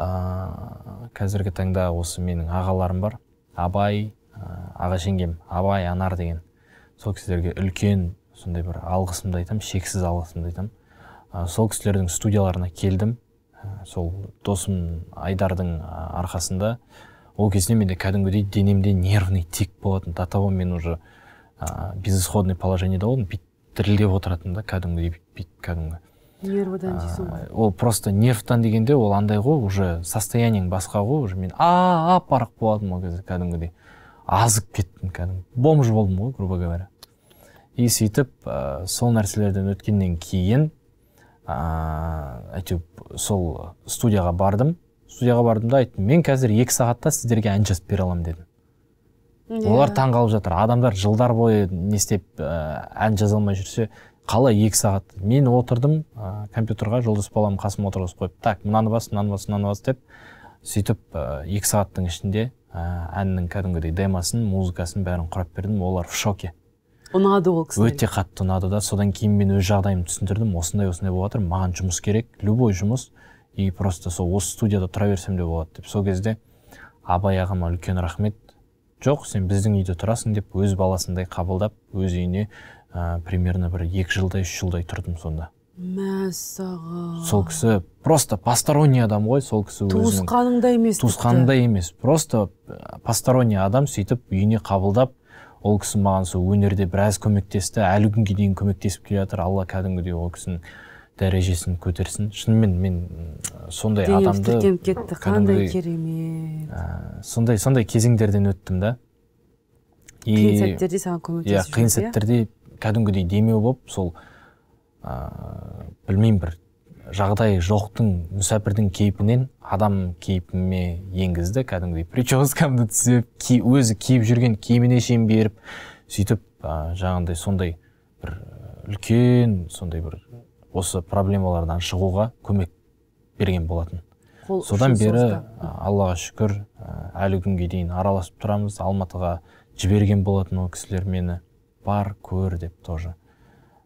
ыыы қазіргі таңда осы менің ағаларым бар абай ә, аға жеңгем абай анар деген сол кісілерге үлкен сондай бір алғысымды айтамын шексіз алғысымды айтамын ә, сол кісілердің студияларына келдім ә, сол досым айдардың арқасында ол кезде менде кәдімгідей денемде нервный тик болатын до того мен уже ә, безысходный положениеде болдым дірілдеп отыратын да кәдімгідей бүйтіп кәдімгі нервыдан дейсің ғой ол просто нервтан дегенде ол андай ғой уже состояниең басқа ғой уже мен а ап арақ ол кезде кәдімгідей азып кеттім кәдімгі бомж болдым ғой грубо говоря и сөйтіп ә, сол нәрселерден өткеннен кейін ә, әйтеуір сол студияға бардым студияға бардым да айттым мен қазір екі сағатта сіздерге ән жазып бере аламын дедім yeah. олар таң қалып жатыр адамдар жылдар бойы не істеп ә, ән жаза алмай жүрсе қалай екі сағат мен отырдым ә, компьютерға жұлдыз балам қасыма отырғызып қойып так мынаны бас мынаны бас мынаны бас деп сөйтіп ә, екі сағаттың ішінде ә, әннің кәдімгідей демосын музыкасын бәрін құрап бердім олар в шоке ұнады ол кісіге өте қатты ұнады да содан кейін мен өз жағдайымды түсіндірдім осындай осындай болып жатыр маған жұмыс керек любой жұмыс и просто сол осы студияда тұра берсем де болады деп сол кезде абай ағама үлкен рахмет жоқ сен біздің үйде тұрасың деп өз баласындай қабылдап өз үйіне ә, примерно бір екі жылдай үш жылдай тұрдым сонда мәссаған сол кісі просто посторонний адам ғой сол кісі туысқаныңдай емес туысқаныңдай емес просто посторонний адам сөйтіп үйіне қабылдап ол кісі маған сол өнерде біраз көмектесті әлі күнге дейін көмектесіп келе алла кәдімгідей ол кісінің дәрежесін көтерсін шынымен мен сондай адамды кетті қандай керемет ә, сондай сондай кезеңдерден өттім да и қиын сәттерде саған иә қиын иә? сәттерде кәдімгідей демеу болып сол ә, білмеймін бір жағдай жоқтың мүсәпірдің кейпінен адам кейпіме енгізді кәдімгідей прическамды түзеп ки, өзі киіп жүрген киіміне шейін беріп сөйтіп ә, жаңағындай сондай бір үлкен сондай бір осы проблемалардан шығуға көмек берген болатын содан бері аллаға шүкір әлі күнге дейін араласып тұрамыз алматыға жіберген болатын ол кісілер мені бар көр деп тоже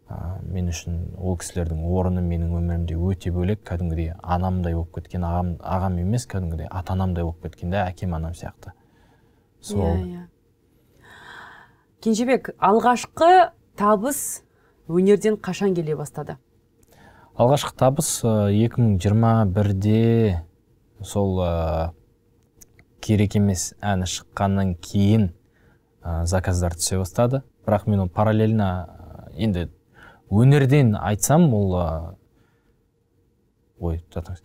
ә, мен үшін ол кісілердің орны менің өмірімде өте бөлек кәдімгідей анамдай болып кеткен ағам, ағам емес кәдімгідей ата анамдай болып кеткен да әкем анам сияқты сол иә, иә. кенжебек алғашқы табыс өнерден қашан келе бастады алғашқы табыс э, екі де сол ә, керек емес әні шыққаннан кейін ә, заказдар түсе бастады бірақ мен ол параллельно енді өнерден айтсам ол ә, ой жатыңыз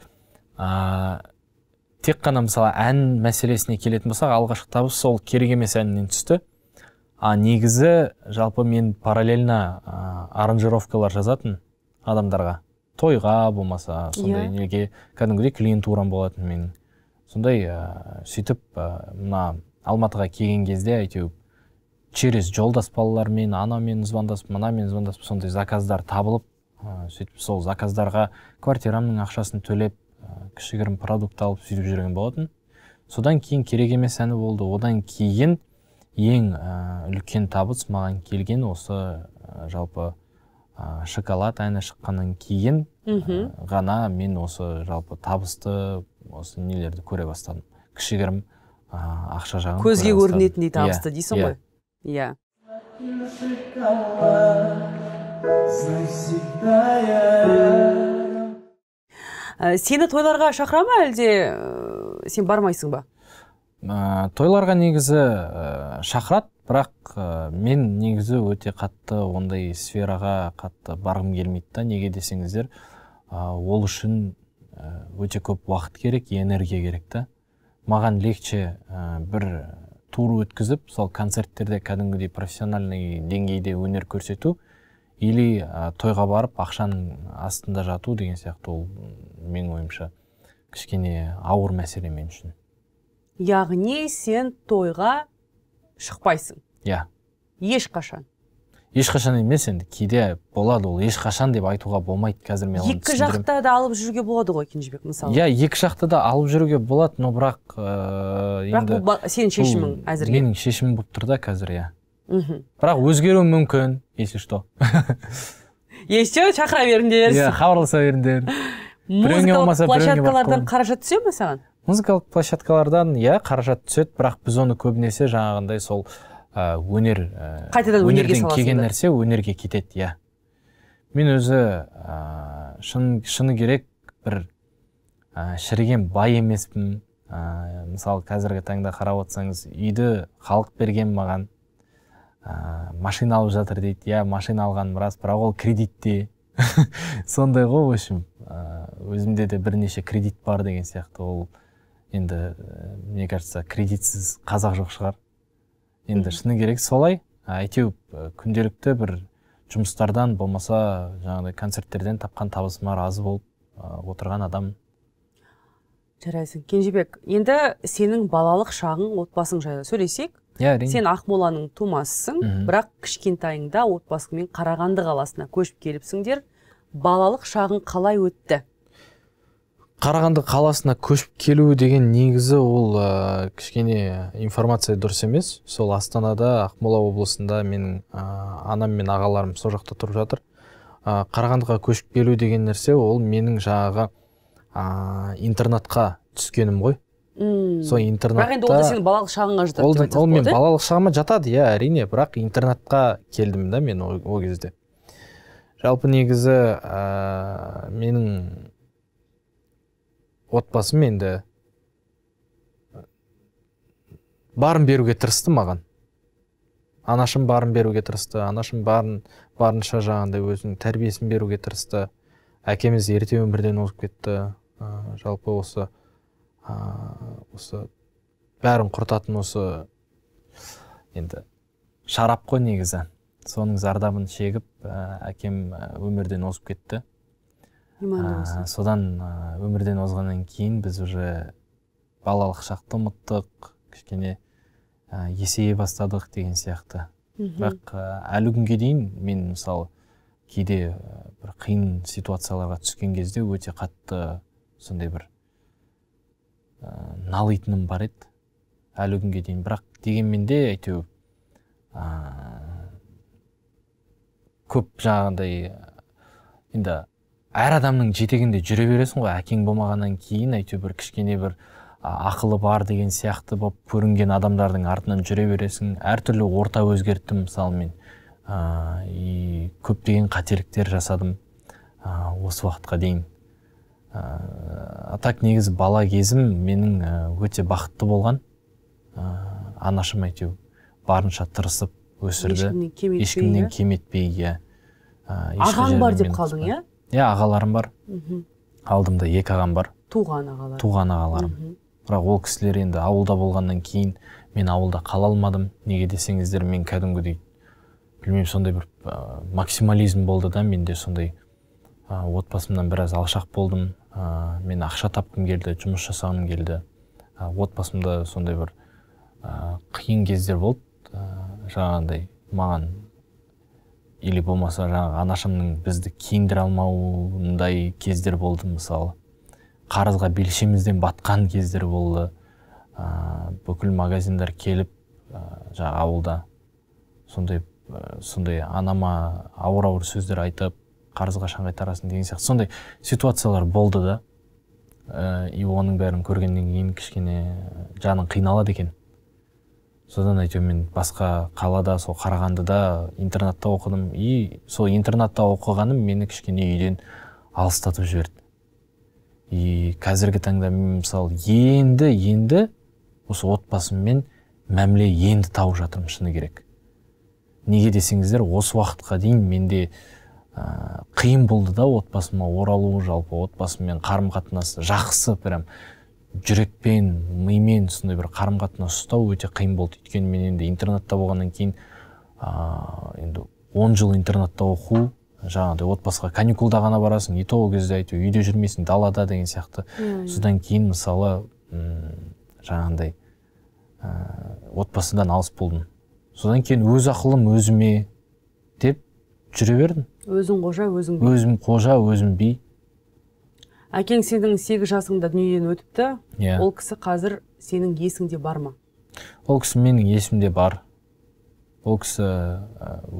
ә, тек қана мысалы ән мәселесіне келетін болсақ алғашқы табыс сол керек емес әннен түсті а негізі жалпы мен параллельно ә, аранжировкалар жазатын адамдарға тойға болмаса сондай иә. неге кәдімгідей клиентурам болатын мен. сондай ә, сөйтіп мына алматыға келген кезде әйтеуір через жолдас балалармен анамен звондасып мынамен звондасып сондай заказдар табылып ә, сөйтіп сол заказдарға квартирамның ақшасын төлеп ә, кішігірім продукт алып сөйтіп жүрген болатын содан кейін керек емес әні болды одан кейін ең ә, үлкен табыс маған келген осы ә, жалпы ә, шоколад әні шыққаннан кейін ә, ғана мен осы жалпы табысты осы нелерді көре бастадым кішігірім ә, ақша жағын көзге көрінетіндей иә, табысты дейсің иә. ғой иә ә, сені тойларға шақыра ма әлде ә, сен бармайсың ба ә, тойларға негізі ә, шақырады бірақ ә, мен негізі өте қатты ондай сфераға қатты барғым келмейді да неге десеңіздер ә, ол үшін өте көп уақыт керек энергия керек та маған легче ә, бір тур өткізіп сол концерттерде кәдімгідей профессиональный деңгейде өнер көрсету или ә, тойға барып ақшаның астында жату деген сияқты ол менің ойымша кішкене ауыр мәселе мен үшін яғни сен тойға шықпайсың иә yeah. ешқашан ешқашан емес енді кейде болады ол ешқашан деп айтуға болмайды қазір мен екі жақта да алып жүруге болады ғой кенжебек мысалы иә екі жақта да алып жүруге болады но бірақ ыыы э, енді бірақ бұл сенің шешімің әзірге менің шешімім болып тұр да қазір иә мхм бірақ өзгеруі мүмкін если что если что шақыра беріңдер иә хабарласа беріңдер музыкалық қаражат түсе ма саған музыкалық площадкалардан иә қаражат түседі бірақ біз оны көбінесе жаңағындай сол ә, өнер э, қайтадан өнерге келген нәрсе өнерге кетеді иә мен өзі ә, шыны керек бір ә, шіріген бай емеспін ә, мысалы қазіргі таңда қарап отырсаңыз үйді халық берген маған ә, машина алып жатыр дейді иә машина алғаным рас бірақ ол кредитте сондай ғой в общем өзімде де бірнеше кредит бар деген сияқты ол енді э, мне кажется кредитсіз қазақ жоқ шығар енді шыны керек солай әйтеуір күнделікті бір жұмыстардан болмаса жаңағыдай концерттерден тапқан табысыма разы болып отырған адам жарайсың кенжебек енді сенің балалық шағың отбасың жайлы сөйлесейік иә yeah, сен ақмоланың тумасысың mm -hmm. бірақ кішкентайыңда отбасыңмен қарағанды қаласына көшіп келіпсіңдер балалық шағың қалай өтті қарағанды қаласына көшіп келуі деген негізі ол ә, кішкене информация дұрыс емес сол астанада ақмола облысында менің ә, анам мен ағаларым сол жақта тұрып жатыр ә, қарағандыға көшіп келу деген нәрсе ол менің жаңағы ә, интернатқа түскенім ғой мм сол интернатта бірақ енді ол да сенің балалық шағыңа жатады ол, мен балалық шағыма жатады иә әрине бірақ интернатқа келдім да мен ол, ол кезде жалпы негізі ә, менің отбасым енді барын беруге тырысты маған анашым барын беруге тырысты анашым барын барынша жаңағыдай өзінің тәрбиесін беруге тырысты әкеміз ерте өмірден озып кетті ә, жалпы осы ә, осы бәрін құртатын осы енді шарап қой негізі соның зардабын шегіп ә, әкем өмірден озып кетті ә, содан ә, өмірден озғаннан кейін біз уже балалық шақты ұмыттық кішкене ә, есейе бастадық деген сияқты бірақ ә, әлі күнге дейін мен мысалы кейде ә, бір қиын ситуацияларға түскен кезде өте қатты сондай бір ә, налитыным бар еді әлі күнге дейін бірақ дегенмен де әйтеуір ә, көп жаңағындай енді әр адамның жетегінде жүре бересің ғой әкең болмағаннан кейін әйтеуір бір кішкене бір ақылы бар деген сияқты болып көрінген адамдардың артынан жүре бересің әртүрлі орта өзгерттім мысалы мен ә, и көптеген қателіктер жасадым ә, осы уақытқа дейін ә, так негізі бала кезім менің өте бақытты болған ә, анашым әйтеуір барынша тырысып өсірді ешкімнен кем етпей иә, иә. ағаң бар деп қалдың иә иә ағаларым бар мхм алдымда екі ағам бар туған ағалар туған ағаларым бірақ ол кісілер енді ауылда болғаннан кейін мен ауылда қала алмадым неге десеңіздер мен кәдімгідей білмеймін сондай бір ә, максимализм болды да менде сондай ә, отбасымнан біраз алшақ болдым ә, мен ақша тапқым келді жұмыс жасағым келді ә, отбасымда сондай бір ә, қиын кездер болды ә, жаңағындай маған или болмаса жаңағы анашымның бізді киіндіре алмауындай кездер болды мысалы қарызға белшемізден батқан кездер болды ә, бүкіл магазиндар келіп ә, жаңағы ауылда сондай ә, сондай анама ауыр ауыр сөздер айтып қарызға қайтарасың деген сияқты сондай ситуациялар болды да ә, и оның бәрін көргеннен кейін кішкене жаның қиналады екен содан әйтеуір мен басқа қалада сол қарағандыда интернатта оқыдым и сол интернатта оқығаным мені кішкене үйден алыстатып жіберді и қазіргі таңда мен мысалы енді енді осы отбасыммен мәміле енді тауып жатырмын шыны керек неге десеңіздер осы уақытқа дейін менде ә, қиын болды да отбасыма оралу жалпы отбасыммен қарым қатынасы жақсы прям жүрекпен мимен сондай бір қарым қатынас ұстау өте қиын болды өйткені мен енді интернатта болғаннан кейін ыыы енді он жыл интернатта оқу жаңағыдай отбасыға каникулда ғана барасың и то ол кезде әйтеуір үйде жүрмейсің далада деген сияқты содан кейін мысалы жаңағындай ә, отбасыдан алыс болдым содан кейін өз ақылым өзіме деп жүре бердім өзің қожа өзің өзім қожа өзім би әкең сенің сегіз жасыңда дүниеден өтіпті иә ол кісі қазір сенің есіңде бар ма ол кісі менің есімде бар ол кісі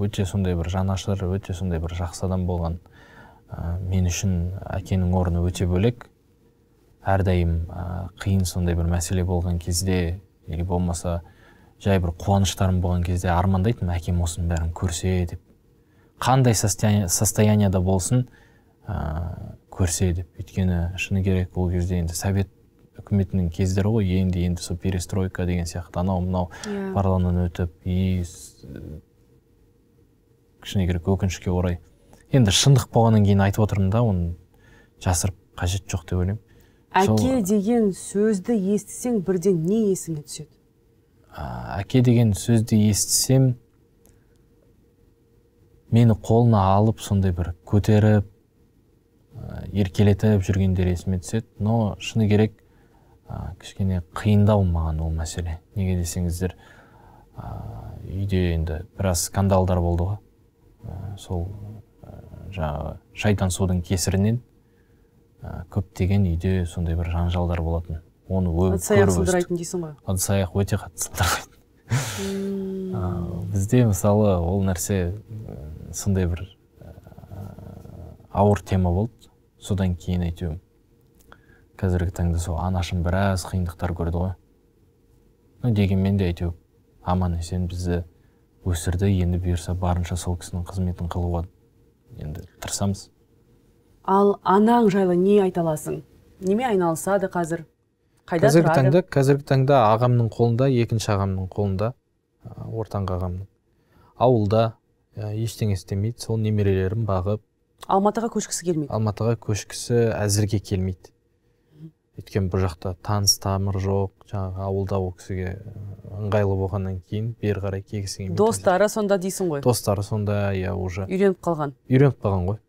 өте сондай бір жанашыр өте сондай бір жақсы адам болған ә, мен үшін әкенің орны өте бөлек әрдайым ә, қиын сондай бір мәселе болған кезде или болмаса жай бір қуаныштарым болған кезде армандайтынмын әкем осының бәрін көрсе деп қандай состояниеда болсын ә, э, көрсе деп өйткені шыны керек ол кезде енді совет үкіметінің кездері ғой енді енді сол перестройка деген сияқты анау мынау yeah. Иә. өтіп и э, шыны керек өкінішке орай енді шындық болғаннан кейін айтып отырмын да оны жасырып қажет жоқ деп ойлаймын әке деген сөзді естісең бірден не есіңе түседі әке деген сөзді естісем мені қолына алып сондай бір көтеріп Э, еркелетіп жүргендер есіме түседі но шыны керек ә, кішкене қиындау маған ол мәселе неге десеңіздер ә, үйде енді біраз скандалдар болды ғой ә, сол ә, жаңағы шайтан судың кесірінен ә, көптеген үйде сондай бір жанжалдар болатын оны ыдыс аяқ сындырайтын дейсің ғой ыдыс аяқ өте қатты бізде мысалы ол нәрсе сондай бір ауыр тема болды содан кейін әйтеуір қазіргі таңда сол анашым біраз қиындықтар көрді ғой ну дегенмен де әйтеуір аман есен бізді өсірді енді бұйырса барынша сол кісінің қызметін қылуға енді тырысамыз ал анаң жайлы не айта аласың немен айналысады қазір қайда қазіргі таңда қазіргі таңда ағамның қолында екінші ағамның қолында ортаңғы ағамның ауылда ә, ештеңе істемейді сол немерелерін бағып алматыға көшкісі келмейді алматыға көшкісі әзірге келмейді өйткені бұл жақта таныс тамыр жоқ жаңағы ауылда ол кісіге ыңғайлы болғаннан кейін бері қарай келгісі келмейді достары сонда дейсің ғой достары сонда иә уже үйреніп қалған үйреніп қалған ғой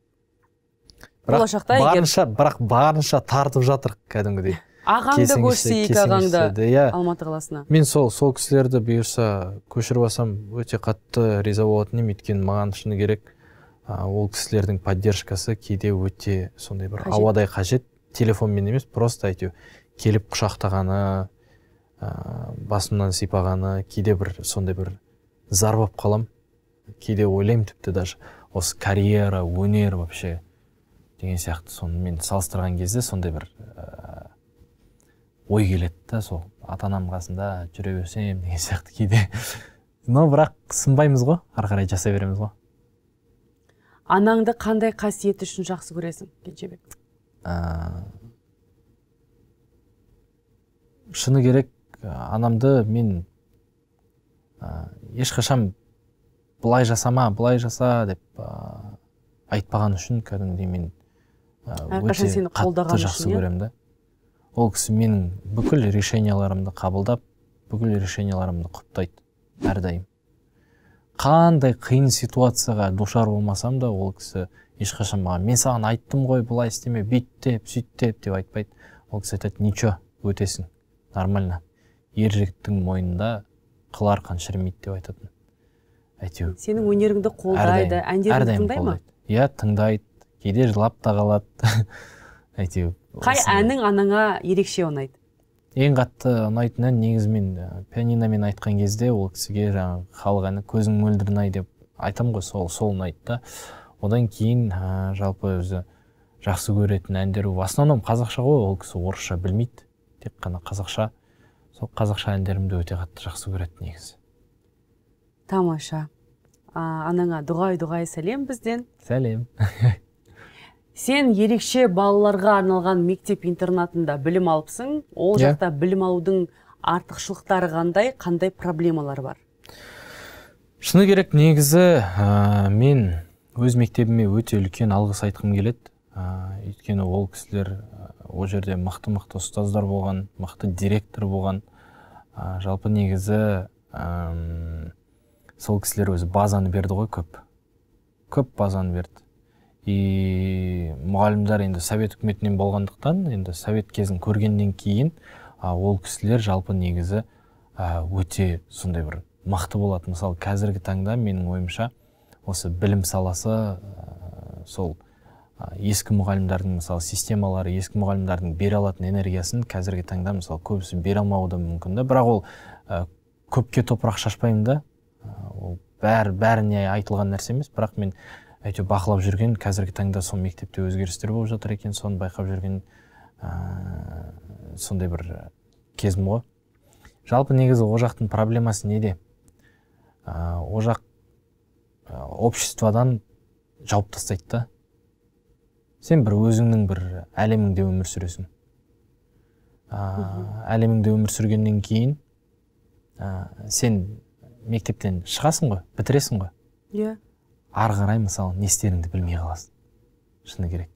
бірақ болашақта барынша бірақ барынша тартып жатыр кәдімгідей ағаңды көрсе ағаңды иә алматы қаласына мен сол сол кісілерді бұйырса көшіріп алсам өте қатты риза болатын едім өйткені маған шыны керек ол кісілердің поддержкасы кейде өте сондай бір ауадай қажет телефонмен емес просто әйтеуір келіп құшақтағаны ә, басымнан сипағаны кейде бір сондай бір зар болып қалам. кейде ойлаймын тіпті даже осы карьера өнер вообще деген сияқты сонымен салыстырған кезде сондай бір ой келеді да сол ата анамның қасында жүре берсем деген сияқты кейде но бірақ сынбаймыз ғой ары қарай жасай береміз ғой анаңды қандай қасиеті үшін жақсы көресің кенжебек ә... шыны керек анамды мен ә, ешқашан былай жасама былай жаса деп ә, айтпаған үшін кәдімгідей мен ә, өте сені қатты жақсы иә? көремін да ол кісі менің бүкіл решенияларымды қабылдап бүкіл решенияларымды құптайды әрдайым қандай қиын ситуацияға душар болмасам да ол кісі ешқашан маған мен саған айттым ғой былай істеме деп сүйт деп деп айтпайды ол кісі айтады ничего өтесің нормально ер жігіттің мойнында қылар арқан шірімейді деп айтатын әйтеуір сенің өнеріңді қолдайды әндеріңді тыңдай ма иә тыңдайды кейде жылап та қалады әйтеуір қай әнің анаңа ерекше ұнайды ең қатты ұнайтыны негізі мен э, пианиномен айтқан кезде ол кісіге жаңағы халық әні көзің мөлдірін ай деп айтам ғой сол сол ұнайды да одан кейін ә, жалпы өзі жақсы көретін әндері. в основном қазақша ғой ол кісі орысша білмейді тек қана қазақша сол қазақша әндерімді өте қатты жақсы көреді негізі тамаша анаңа дұғай дұғай сәлем бізден сәлем сен ерекше балаларға арналған мектеп интернатында білім алыпсың ол yeah. Иә. жақта білім алудың артықшылықтары қандай қандай проблемалар бар шыны керек негізі мен өз мектебіме өте үлкен алғыс айтқым келеді ә, өйткені ол кісілер ол жерде мықты мықты ұстаздар болған мықты директор болған ә, жалпы негізі ә, сол кісілер өзі базаны берді ғой көп көп базаны берді и мұғалімдер енді совет үкіметінен болғандықтан енді совет кезін көргеннен кейін а, ол кісілер жалпы негізі а, өте сондай бір мақты болады мысалы қазіргі таңда менің ойымша осы білім саласы ә, сол ескі мұғалімдердің мысалы системалары ескі мұғалімдердің бере алатын энергиясын қазіргі таңда мысалы көбісі бере алмауы да мүмкін да бірақ ол ә, көпке топырақ шашпаймын да ол бәр, бәріне айтылған нәрсе емес бірақ мен әйтеуір бақылап жүрген қазіргі таңда сол мектепте өзгерістер болып жатыр екен соны байқап жүрген ә, сондай бір кезім ғой жалпы негізі ол жақтың проблемасы неде ә, ол жақ ә, обществодан жауып тастайды да сен бір өзіңнің бір әлеміңде өмір сүресің ә, әлеміңде өмір сүргеннен кейін ә, сен мектептен шығасың ғой бітіресің ғой иә ары қарай мысалы не істеріңді білмей қаласың шыны керек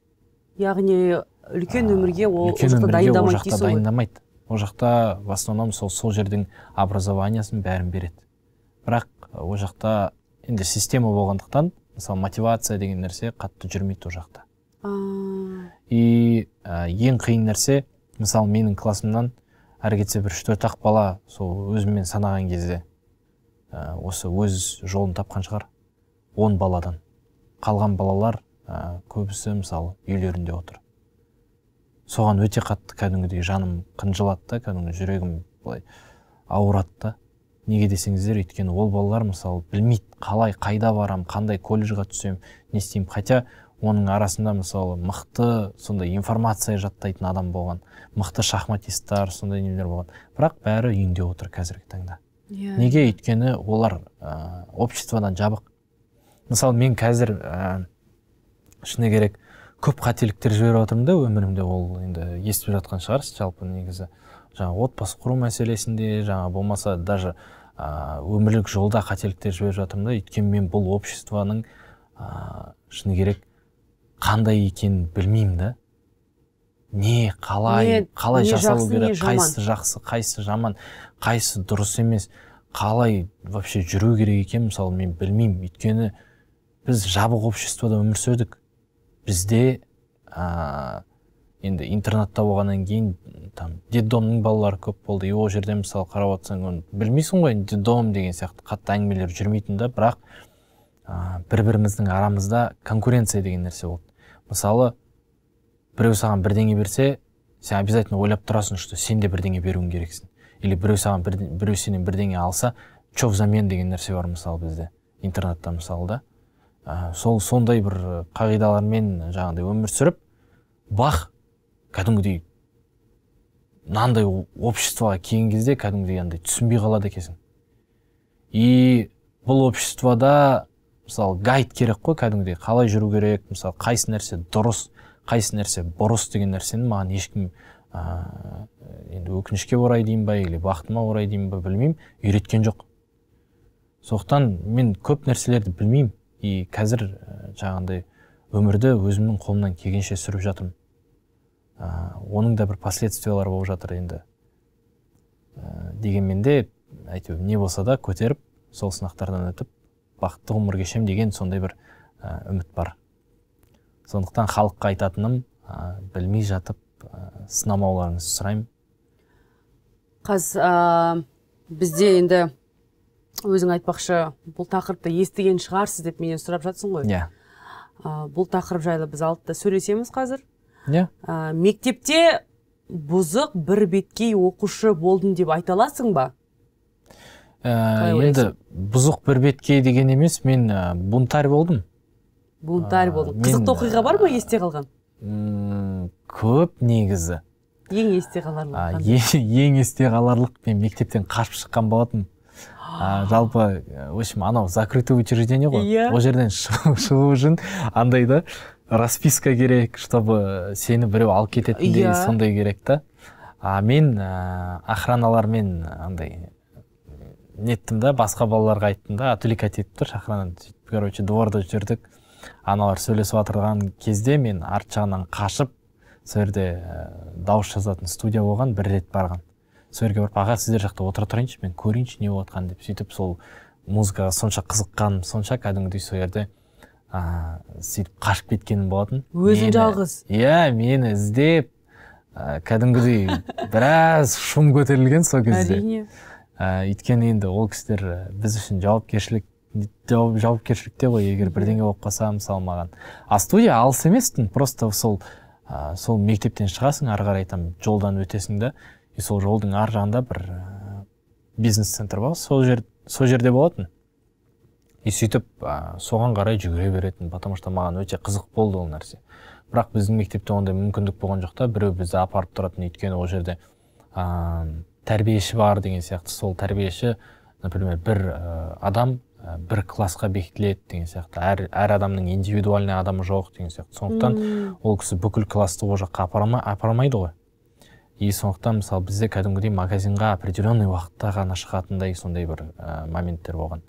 яғни үлкен өмірге ол үлкен өмірге ол жақта дайындамайды ол жақта в основном сол сол жердің образованиясын бәрін береді бірақ ол жақта енді система болғандықтан мысалы мотивация деген нәрсе қатты жүрмейді ол жақта и ә, ең қиын нәрсе мысалы менің классымнан әрі кетсе бір үш төрт ақ бала сол өзіммен санаған кезде ә, осы өз жолын тапқан шығар он баладан қалған балалар ә, көбісі мысалы үйлерінде отыр соған өте қатты кәдімгідей жаным қынжылады да кәдімгі жүрегім былай ауырады неге десеңіздер өйткені ол балалар мысалы білмейді қалай қайда барам, қандай колледжға түсем, не істеймін хотя оның арасында мысалы мықты сондай информация жаттайтын адам болған мықты шахматисттар сондай нелер болған бірақ бәрі үйінде отыр қазіргі таңда yeah. Иә, неге иә. өйткені олар ә, обществодан жабық мысалы мен қазір ә, шыны керек көп қателіктер жіберіп жатырмын да өмірімде ол енді естіп жатқан шығарсыз жалпы негізі жаңағы отбасы құру мәселесінде жаңа болмаса даже ә, өмірлік жолда қателіктер жіберіп жатырмын да өйткені мен бұл обществоның ә, шыны керек қандай екенін білмеймін да не қалай не, қалай жасалу керек қайсысы жақсы қайсысы жаман қайсысы дұрыс емес қалай вообще жүру керек екенін мысалы мен білмеймін өйткені біз жабық обществода өмір сүрдік бізде ә, енді интернатта болғаннан кейін там детдомның балалары көп болды и ол жерде мысалы қарап отырсаң оны білмейсің ғой детдом деген сияқты қатты әңгімелер жүрмейтін да бірақ ә, бір біріміздің арамызда конкуренция деген нәрсе болды мысалы біреу саған бірдеңе берсе сен обязательно ойлап тұрасың что сен де бірдеңе беруің керексің или біреу саған бірден, біреу сенен бірдеңе алса че взамен деген нәрсе бар мысалы бізде интернатта мысалы да ә, сол сондай бір э, қағидалармен э, жаңағыдай өмір сүріп бах кәдімгідей мынандай обществоға келген кезде кәдімгідей андай түсінбей қалады екенсің и бұл обществода мысалы гайд керек қой кәдімгідей қалай жүру керек мысалы қайсы нәрсе дұрыс қайсы нәрсе бұрыс деген нәрсені маған ешкім ә, енді өкінішке орай деймін ба или бақытыма орай деймін ба білмеймін үйреткен жоқ сондықтан мен көп нәрселерді білмеймін и қазір э, жаңағындай өмірді өзімнің қолымнан келгенше сүріп жатырмын ә, оның да бір последствиялары болып жатыр енді ә, дегенмен де әйтеуір не болса да көтеріп сол сынақтардан өтіп бақытты ғұмыр кешемін деген сондай бір ә, үміт бар сондықтан халыққа айтатыным ә, білмей жатып ә, сынамауларыңызды сұраймын қазір ә, бізде енді өзің айтпақшы бұл тақырыпты естіген шығарсыз деп менен сұрап жатсың ғой иә yeah. бұл тақырып жайлы біз та сөйлесеміз қазір иә yeah. мектепте бұзық бір беткей оқушы болдым деп айта аласың ба ә, енді бұзық бір беткей деген емес мен ә, бунтарь болдым бунтарь болдым қызықты оқиға бар ма есте қалған ә, көп негізі ең есте қаларлық ең есте қаларлық мен мектептен қашып шыққан болатынмын а, жалпы э, в общем анау закрытый учреждение ғой иә ол жерден шығу үшін андай да расписка керек чтобы сені біреу алып кететіндей yeah. Иә. сондай керек та а мен ә, охраналармен андай неттім да басқа балаларға айттым да отвлекать етіп тұршы охрана короче дворда жүрдік аналар сөйлесіп отырған кезде мен арт жағынан қашып сол жерде ә, э, дауыс жазатын студия болған бір рет барған сол жерге барып аға сіздер жақта отыра тұрайыншы мен көрейінші не болып жатқанын деп сөйтіп сол музыкаға сонша қызыққаным сонша кәдімгідей сол жерде ыыы сөйтіп қашып кеткенім болатын өзің жалғыз иә мені іздеп ә, кәдімгідей біраз шум көтерілген сол кезде әрине ыыы өйткені енді ол кісілер біз үшін жауапкершілік жауап, жауапкершілікте ғой егер бірдеңе болып қалса мысалы маған а студия алыс емес просто сол ә, сол мектептен шығасың ары қарай там жолдан өтесің да и сол жолдың ар жағында бір э, бизнес центр бар сол жер сол жерде болатын и сөйтіп ә, соған қарай жүгіре беретін потому что маған өте қызық болды ол нәрсе бірақ біздің мектепте ондай мүмкіндік болған жоқ та біреу бізді апарып тұратын өйткені ол жерде ә, тәрбиеші бар деген сияқты сол тәрбиеші например бір ә, адам ә, бір классқа бекітіледі деген сияқты әр, әр адамның индивидуальный адамы жоқ деген сияқты сондықтан ол кісі бүкіл классты ол жаққа апармайды ғой и сондықтан мысалы бізде кәдімгідей магазинға определенный уақытта ғана шығатындай сондай бір ә, моменттер болған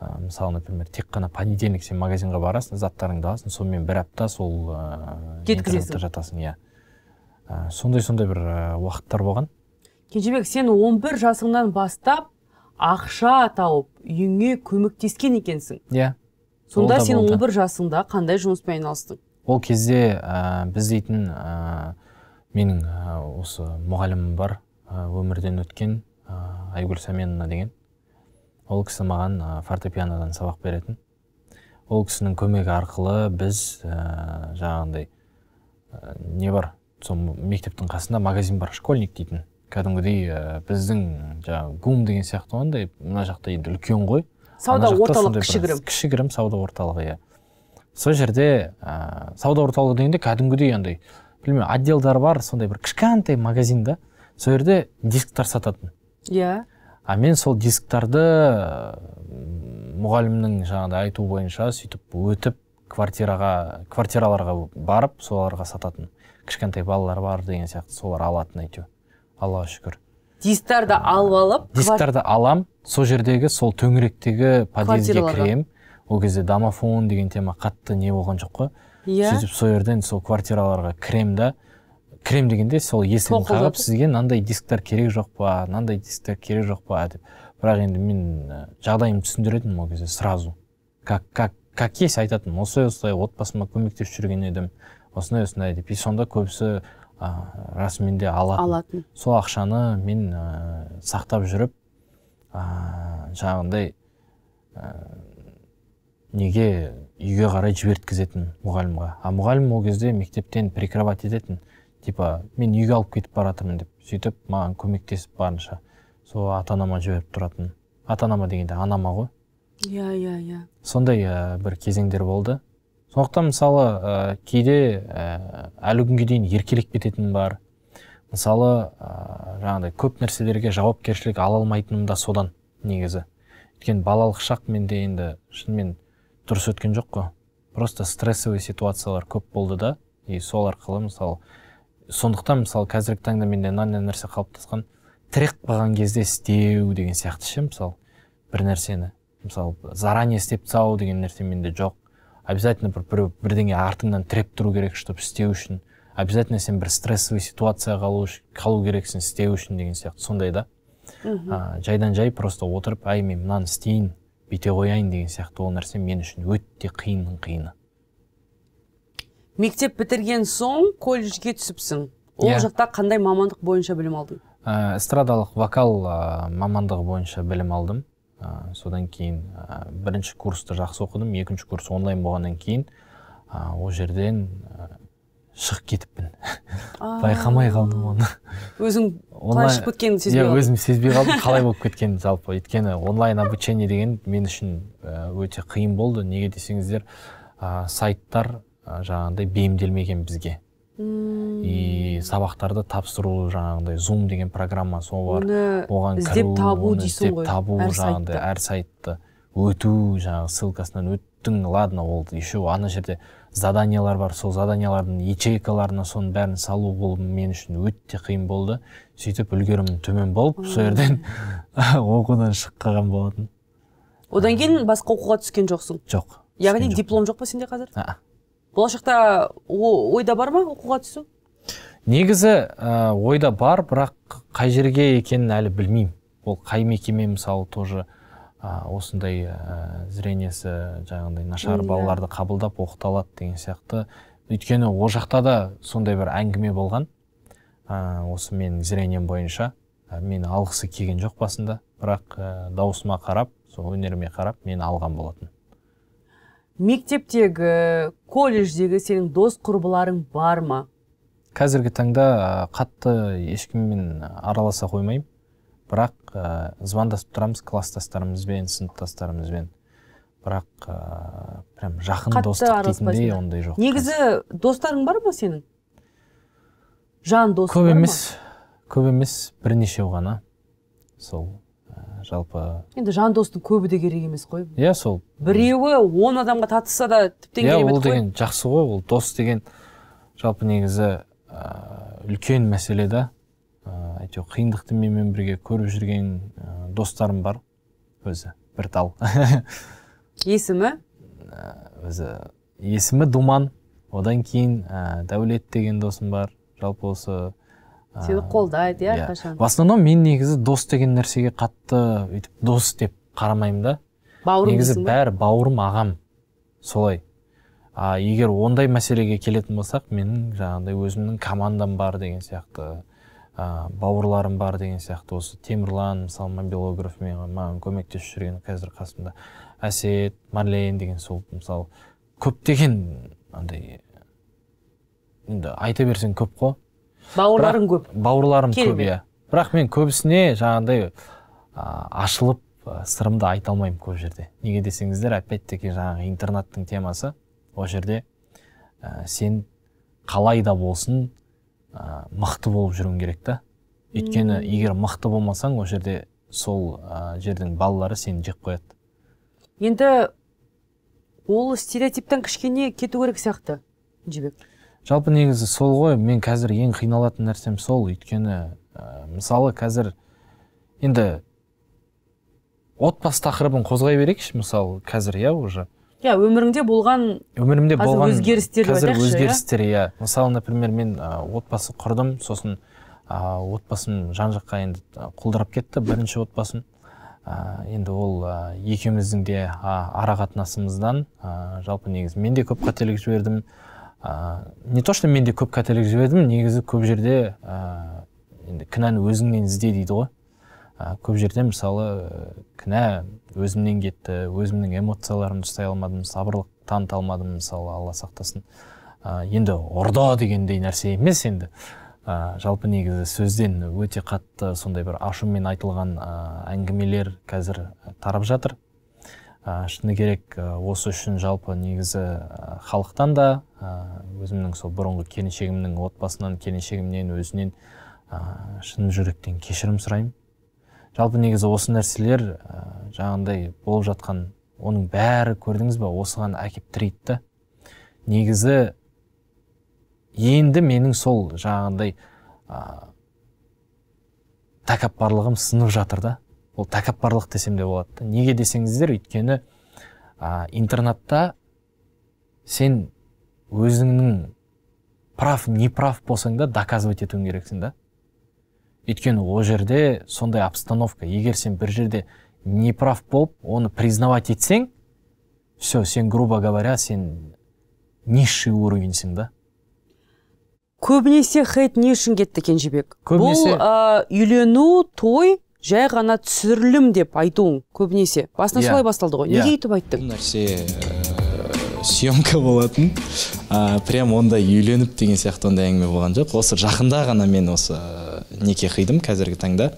ә, мысалы например тек қана понедельник сен магазинға барасың заттарыңды аласың сонымен бір апта сол ә, э, жеткізесің жатасың иә ә, сондай сондай бір уақыттар болған кенжебек сен 11 жасыңнан бастап ақша тауып үйіңе көмектескен екенсің иә yeah, сонда сен 11 жасыңда қандай жұмыспен айналыстың ол кезде ә, біз дейтін менің осы мұғалімім бар өмірден өткен айгүл сәменова деген ол кісі маған фортепианодан сабақ беретін ол кісінің көмегі арқылы біз ә, жаңағындай не бар сол мектептің қасында магазин бар школьник дейтін кәдімгідей ә, біздің жаңағы гум деген сияқты андай мына жақта енді үлкен ғой сауда орталығы кішігірім кішігірім сауда орталығы иә сол жерде ә, сауда орталығы дегенде кәдімгідей андай білмеймін отделдары бар сондай бір кішкентай магазин да сол жерде дисктар сататын иә yeah. а мен сол дисктарды мұғалімнің жаңағыдай айтуы бойынша сөйтіп өтіп квартираға квартираларға барып соларға сататын кішкентай балалар бар деген сияқты солар алатын әйтеуір аллаға шүкір дисктарды алып алып дисктарды алам, сол жердегі сол төңіректегі подъездге кіремін ол кезде домофон деген тема қатты не болған жоқ қой иә сөйтіп сол жерден сол квартираларға кіремін да кіремін дегенде сол есігін қағып сізге мынандай дисктар керек жоқ па мынандай дисктар керек жоқ па деп бірақ енді мен жағдайымды түсіндіретінмін ол кезде сразу как как как есть айтатынмын осылай осылай отбасыма көмектесіп жүрген едім осындай осындай деп и сонда көбісі ә, расымен де алатын. алатын сол ақшаны мен ә, сақтап жүріп ә, жаңағындай ә, неге үйге қарай жіберткізетін мұғалімға а мұғалім ол кезде мектептен прикрывать ететін типа мен үйге алып кетіп бара жатырмын деп сөйтіп маған көмектесіп барынша сол ата анама жіберіп тұратын ата анама дегенде анама ғой иә иә иә сондай ә, бір кезеңдер болды сондықтан мысалы ә, кейде ә, әлі күнге дейін еркелеп кететінім бар мысалы ә, жаңағыдай көп нәрселерге жауапкершілік ала алмайтыным да содан негізі өйткені балалық шақ менде енді шынымен дұрыс өткен жоқ қой просто стрессовый ситуациялар көп болды да и сол арқылы мысалы сондықтан мысалы қазіргі таңда менде мынандай нәрсе қалыптасқан тірек қалған кезде істеу деген сияқты ше мысалы бір нәрсені мысалы заранее істеп тастау деген нәрсе менде жоқ обязательно бір біреу бірдеңе артыңнан тіреп тұру керек чтобы істеу үшін обязательно сен бір стрессовый ситуация қалу, қалу керексің істеу үшін деген сияқты сондай да мхм жайдан жай просто отырып әй мен мынаны істейін бүйте қояйын деген сияқты ол нәрсе мен үшін өте қиынның қиыны мектеп бітірген соң колледжге түсіпсің ол иә. жақта қандай мамандық бойынша білім алдың ә, эстрадалық вокал ә, мамандығы бойынша білім алдым ә, содан кейін ә, бірінші курсты жақсы оқыдым екінші курс онлайн болғаннан кейін ә, ол жерден ә, шығып кетіппін байқамай қалдым оны өзің қалай шығып кеткенін сезбей иә өзім сезбей қалдым қалай болып кеткенін жалпы өйткені онлайн обучение деген мен үшін э, өте қиын болды неге десеңіздер ә, сайттар ә, жаңағыдай бейімделмеген бізге и сабақтарды тапсыру жаңағыдай зум деген программа сол бар оған іздеп табу дейсің ғой табу әр сайтты өту жаңағы ссылкасынан өттің ладно ол еще ана жерде заданиялар бар сол заданиялардың ячейкаларына соның бәрін салу ол мен үшін өте қиын болды сөйтіп үлгерімім төмен болып сол жерден оқудан шығып қалған болатын одан кейін басқа оқуға түскен жоқсың жоқ яғни диплом жоқ па сенде қазір болашақта ойда бар ма оқуға түсу негізі ойда бар бірақ қай жерге екенін әлі білмеймін ол қай мекеме мысалы тоже осындай ә, э, зрениесі жаңағындай нашар иә. балаларды қабылдап оқыта алады деген сияқты өйткені ол жақта да сондай бір әңгіме болған ә, осы мен зрением бойынша ә, мені алғысы келген жоқ басында бірақ ә, э, дауысыма қарап сол өнеріме қарап мен алған болатын мектептегі колледждегі сенің дос құрбыларың бар ма қазіргі таңда э, қатты ешкіммен араласа қоймаймын бірақ ә, звондасып тұрамыз класстастарымызбен сыныптастарымызбен бірақ ә, прям жақын достық ондай жоқ негізі достарың бар ма сенің жан дос көп емес көп емес бірнешеу ғана сол э, жалпы енді жан достың көбі де керек емес қой иә сол біреуі он адамға татысса да тіптен yeah, иә, қой ол деген жақсы ғой ол дос деген жалпы негізі ә, үлкен мәселе да әйтеуір қиындықты менімен бірге көріп жүрген достарым бар өзі бір тал есімі өзі есімі думан одан кейін ә, дәулет деген досым бар жалпы осы сені қолдайды иә, иә әрқашан в основном мен негізі дос деген нәрсеге қатты өйтіп дос деп қарамаймын да бауырым негізі бәрі бауырым ағам солай а егер ондай мәселеге келетін болсақ менің жаңағыдай өзімнің командам бар деген сияқты ә, бауырларым бар деген сияқты осы темірлан мысалы мобилограф маған көмектесіп жүрген қазір қасымда әсет марлен деген сол мысалы көптеген андай енді айта берсең көп қой бауырларың көп бауырларым көп иә бірақ мен көбісіне жаңағыдай ашылып ә, сырымды айта алмаймын көп жерде неге десеңіздер опять таки жаңағы интернаттың темасы ол жерде ә, сен қалай да болсын ә, мықты болып жүруің керек та өйткені егер мықты болмасаң ол жерде сол ә, жердің балалары сені жеп қояды енді ол стереотиптен кішкене кету керек сияқты жібек жалпы негізі сол ғой мен қазір ең қиналатын нәрсем сол өйткені ә, мысалы қазір енді отбасы тақырыбын қозғай берейікші мысалы қазір иә уже иә өміріңде болған өмірімде болған өзгерістер қазір өзгерістер иә? иә мысалы например мен отбасы құрдым сосын ә, отбасым жан жаққа енді құлдырап кетті бірінші отбасым енді ол ә, екеуміздің де ә, ара қатынасымыздан жалпы негізі мен де көп қателік жібердім ә, не то что мен де көп қателік жібердім негізі көп жерде ә, енді кінәні өзіңнен ізде дейді ғой ә, көп жерде мысалы кінә өзімнен кетті өзімнің эмоцияларымды ұстай алмадым сабырлық таныта алмадым мысалы алла сақтасын ә, енді ұрда дегендей нәрсе емес енді ә, жалпы негізі сөзден өте қатты сондай бір ашумен айтылған ә, әңгімелер қазір тарап жатыр ә, шыны керек ә, осы үшін жалпы негізі халықтан да ә, өзімнің сол бұрынғы келіншегімнің отбасынан келіншегімнен өзінен ә, шын жүректен кешірім сұраймын жалпы негізі осы нәрселер ә, жаңағындай болып жатқан оның бәрі көрдіңіз ба осыған әкеп тірейді негізі енді менің сол жаңағындай ә, тәкаппарлығым сынып жатыр да ол тәкаппарлық десем де болады неге десеңіздер өйткені ә, интернатта сен өзіңнің прав не прав болсаң да доказывать етуің керексің да өйткені ол жерде сондай обстановка егер сен бір жерде неправ болып оны признавать етсең все сен грубо говоря сен низший уровеньсің да көбінесе хейт не үшін кетті кенжебек көбінесе... бұл ә, үйлену той жай ғана түсірілім деп айтуың көбінесе басына yeah. Иә. солай басталды ғой неге yeah. Иә. айттың бұл нәрсе ә, съемка болатын ә, прям ондай үйленіп деген сияқты ондай әңгіме болған жоқ осы жақында ғана мен осы неке қидым қазіргі таңда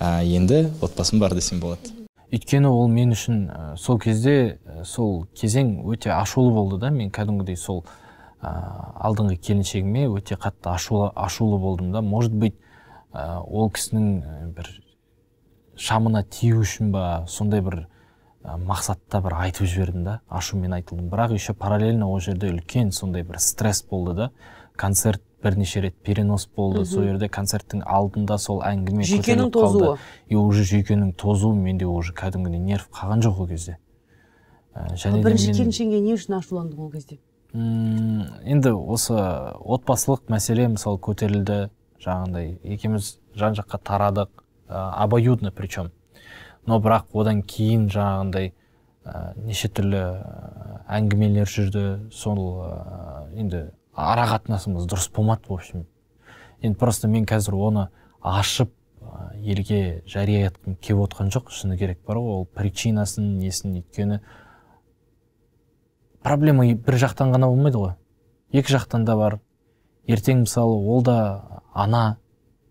ә, енді отбасым бар десем болады өйткені ол мен үшін сол кезде сол кезең өте ашулы болды да мен кәдімгідей сол ә, алдыңғы келіншегіме өте қатты ашулы, ашулы болдым да может быть ә, ол кісінің бір шамына тию үшін ба сондай бір мақсатта бір айтып жібердім да ашумен айтылдым бірақ еще параллельно ол жерде үлкен сондай бір стресс болды да концерт бірнеше рет перенос болды сол жерде концерттің алдында сол әңгіме жүйкенің тозуы и уже жүйкенің тозуы менде уже кәдімгідей нерв қалған жоқ ол кезде ә, және бірінші келіншегіңе не үшін ашуландың ол кезде енді осы отбасылық мәселе мысалы көтерілді жаңағындай екеуміз жан жаққа тарадық ә, обоюдно причем но бірақ одан кейін жаңағындай ә, неше түрлі ә, әңгімелер жүрді сол ә, енді ара қатынасымыз дұрыс болмады в общем енді просто мен қазір оны ашып елге жария еткім келіп отқан жоқ шыны керек бар ғой ол причинасын несін өйткені проблема бір жақтан ғана болмайды ғой екі жақтан да бар ертең мысалы ол да ана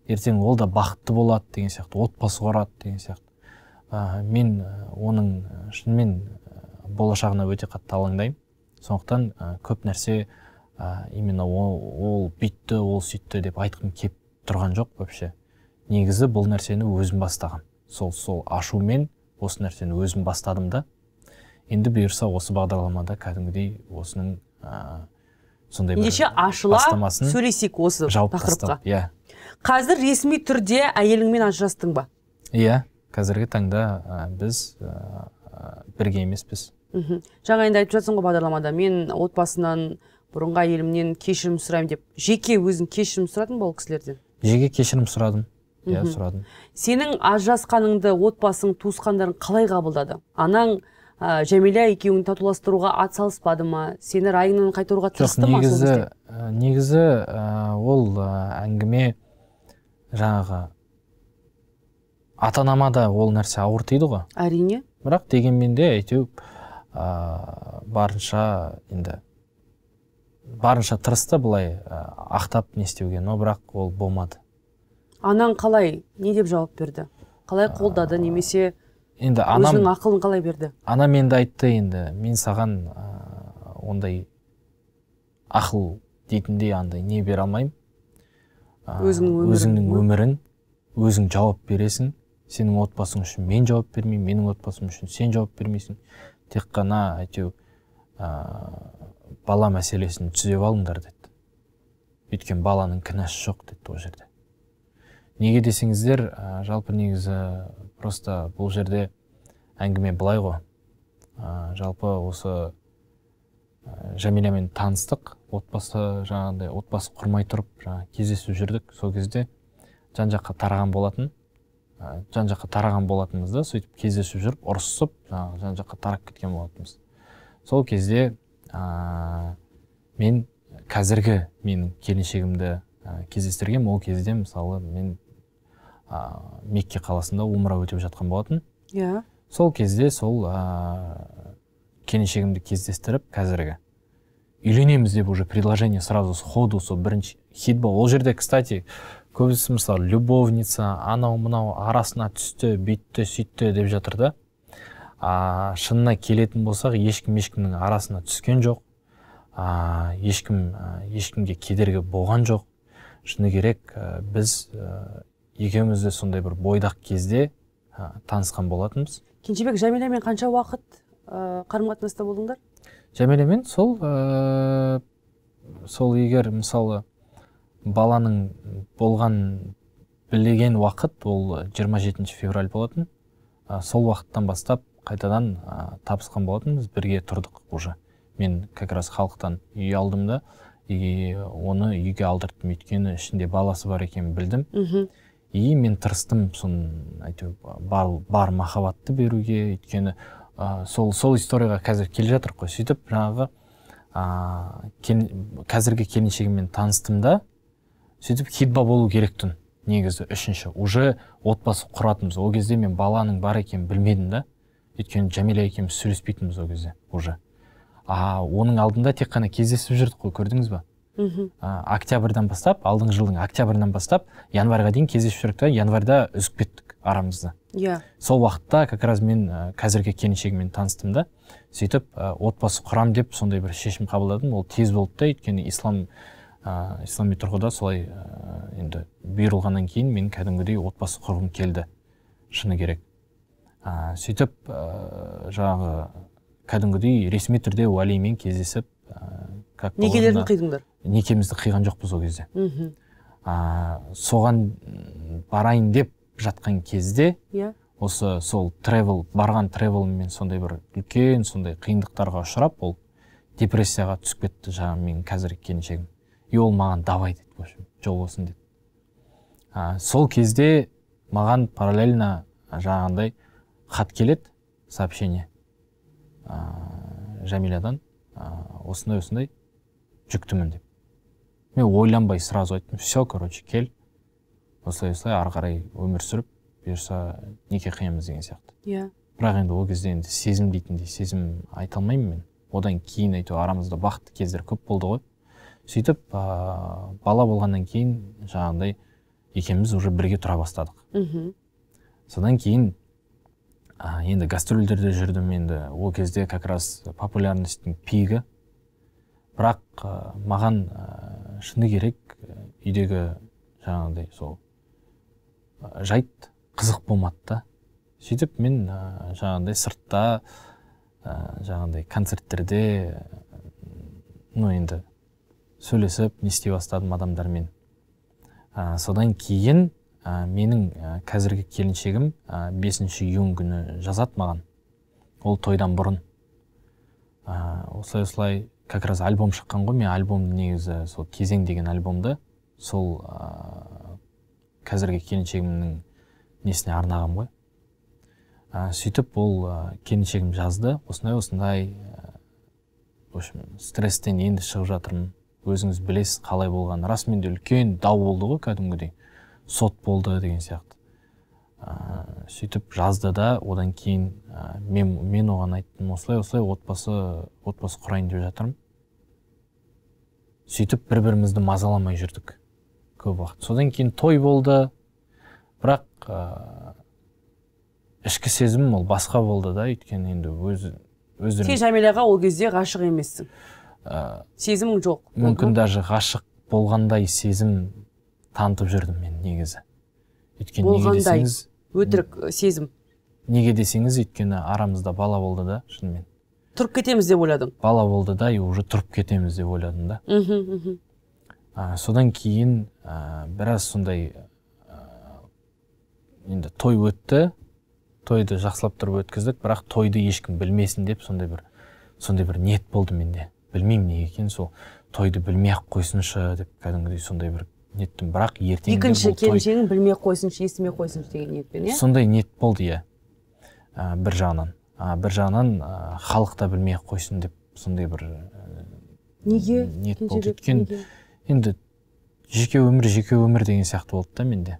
ертең ол да бақытты болады деген сияқты отбасы құрады деген сияқты ә, мен оның шынымен болашағына өте қатты алаңдаймын сондықтан ә, көп нәрсе ә, именно ол, ол бүйтті ол сүйтті деп айтқым кеп тұрған жоқ вообще негізі бұл нәрсені өзім бастаған сол сол ашумен осы нәрсені өзім бастадым да енді бұйырса осы бағдарламада кәдімгідей осының ә, сондай ендеше ашыла сөйлесейік осы тақырыпқа иә қазір ресми түрде әйеліңмен ажырастың ба иә yeah, қазіргі таңда ә, біз ә, бірге емеспіз мхм жаңа енді айтып жатсың ғой бағдарламада мен отбасынан бұрынғы әйелімнен кешірім сұраймын деп жеке өзің кешірім сұрадың ба ол кісілерден жеке кешірім сұрадым иә сұрадым сенің ажырасқаныңды отбасың туысқандарың қалай қабылдады анаң ә, жәмила екеуіңді татуластыруға атсалыспады ма сені райыңнан қайтаруға тырысты ма негізі негізі ә, ол әңгіме жаңағы ата анама да ол нәрсе ауыр тиді ғой әрине бірақ дегенмен де әйтеуір ә, барынша енді барынша тырысты былай э, ақтап не істеуге но бірақ ол болмады анаң қалай не деп жауап берді қалай э, қолдады немесе енді анам өзінің ақылын қалай берді анам енді айтты енді мен саған ә, ондай ақыл дейтіндей андай не бере алмаймын ә, өзіңнің өзіңнің өмірің өзің жауап бересің сенің отбасың үшін мен жауап бермеймін менің отбасым үшін сен жауап бермейсің тек қана әйтеуір бала мәселесін түзеп алыңдар деді өйткені баланың кінәсі жоқ деді ол жерде неге десеңіздер ә, жалпы негізі просто бұл жерде әңгіме былай ғой ә, жалпы осы ә, жәмилямен таныстық отбасы жаңағыдай отбасы құрмай тұрып жаңа кездесіп жүрдік сол кезде жан жаққа тараған болатын жан жаққа тараған болатынбыз да сөйтіп кездесіп жүріп ұрысып жаңағы жан жаққа тарап кеткен болатынбыз сол кезде ә, мен қазіргі менің келіншегімді ә, кездестіргем ол кезде мысалы мен ә, мекке қаласында умра өтеп жатқан болатын иә yeah. сол кезде сол ә, келіншегімді кездестіріп қазіргі үйленеміз деп уже предложение сразу сходу сол бірінші хит ол жерде кстати көбісі мысалы любовница анау мынау арасына түсті бүйтті сөйтті деп жатыр да а, шынына келетін болсақ ешкім ешкімнің арасына түскен жоқ а, ешкім ешкімге кедергі болған жоқ шыны керек біз ә, екеуміз де сондай бір бойдақ кезде ә, танысқан болатынбыз кенжебек жәмиламен қанша уақыт ә, қарым қатынаста болдыңдар жәмиламен сол ә, сол егер мысалы баланың болған білеген уақыт ол 27 февраль болатын ә, сол уақыттан бастап қайтадан ә, табысқан болатынбыз бірге тұрдық уже мен как раз халықтан үй алдым да и оны үйге алдырттым өйткені ішінде баласы бар екенін білдім мхм и мен тырыстым соны әйтеуір бар, бар махаббатты беруге өйткені ә, сол сол историяға қазір келе жатыр қой сөйтіп жаңағы ә, кен, қазіргі келіншегіммен таныстым да сөйтіп хидба болу керек негізі үшінші уже отбасы құратынбыз ол кезде мен баланың бар екенін білмедім да өйткені жәмила екеуміз сөйлеспейтінбіз ол кезде уже а оның алдында тек қана кездесіп жүрдік қой көрдіңіз ба мхм октябрьдан бастап алдыңғы жылдың октябрьнан бастап январьға дейін кездесіп жүрдік та январьда үзіп кеттік арамызды иә yeah. сол уақытта как раз мен ә, қазіргі келіншегіммен таныстым да сөйтіп ә, отбасы құрам деп сондай бір шешім қабылдадым ол тез болды да өйткені ислам ә, ислами тұрғыда солай ә, енді бұйырылғаннан кейін мен кәдімгідей отбасы құрғым келді шыны керек ә, сөйтіп ә, жаңағы кәдімгідей ресми түрде уәлимен кездесіп ә, как некелерін қидыңдар некемізді қиған жоқпыз ол кезде мхм ә, соған барайын деп жатқан кезде иә. осы сол тревел барған тревелмен сондай бір үлкен сондай қиындықтарға ұшырап ол депрессияға түсіп кетті жаңағы менің қазіргі келіншегім и ол маған давай деді в общем жол болсын деді ә, сол кезде маған параллельно жаңағындай хат келеді сообщение ә, жәмилядан ә, осындай осындай жүктімін деп мен ойланбай сразу айттым все короче кел осылай осылай ары қарай өмір сүріп бұйырса неке қиямыз деген сияқты иә yeah. бірақ енді ол кезде енді сезім дейтіндей сезім айта алмаймын мен одан кейін әйтеуір арамызда бақытты кездер көп болды ғой сөйтіп ә, бала болғаннан кейін жаңағыдай екеуміз уже бірге тұра бастадық мхм содан кейін ә, енді гастрольдерде жүрдім енді ол кезде как раз популярностьтың пигі бірақ ә, маған ә, шыны керек үйдегі жаңағыдай сол жайт қызық болмады да сөйтіп мен ә, жаңағыдай сыртта ә, жаңағыдай концерттерде ну енді сөйлесіп не істей бастадым адамдармен ә, содан кейін ә, менің қазіргі келіншегім ә, 5 июнь күні жазады маған ол тойдан бұрын ә, осылай осылай как раз альбом шыққан ғой мен альбомды негізі сол кезең деген альбомды сол ә, қазіргі келіншегімнің несіне арнаған ғой ә, сөйтіп ол ә, келіншегім жазды осындай осындай ә, в общем стресстен енді шығып жатырмын өзіңіз білесіз қалай болғанын расымен де үлкен дау болды ғой кәдімгідей сот болды деген сияқты ә, сөйтіп жазды да одан кейін ә, мен, мен оған айттым осылай осылай отбасы отбасы құрайын деп жатырмын сөйтіп бір бірімізді мазаламай жүрдік көп уақыт содан кейін той болды бірақ ә, ішкі сезімім ол басқа болды да өйткені енді өзі өздерің сен жәмилаға ол кезде ғашық емессің ә, сезімің жоқ мүмкін даже ғашық болғандай сезім танытып жүрдім мен негізі өйткені болғандай десеңіз, өтірік сезім неге десеңіз өйткені арамызда бала болды да шынымен тұрып кетеміз деп ойладың бала болды да и уже тұрып кетеміз деп ойладым да мхм мхм ә, содан кейін ә, біраз сондай ә, енді той өтті тойды жақсылап тұрып өткіздік бірақ тойды ешкім білмесін деп сондай бір сондай бір ниет болды менде білмеймін неге екенін сол тойды білмей ақ қойсыншы деп кәдімгідей сондай бір ниеттім бірақ ертең екінші келіншегің білмей қойсыншы естімей қойсыншы деген ниетпен иә сондай ниет болды иә бір жағынан бір жағынан халықта халық та білмей ақ қойсын деп сондай бір неге ниет болды өйткені енді жеке өмір жеке өмір деген сияқты болды да менде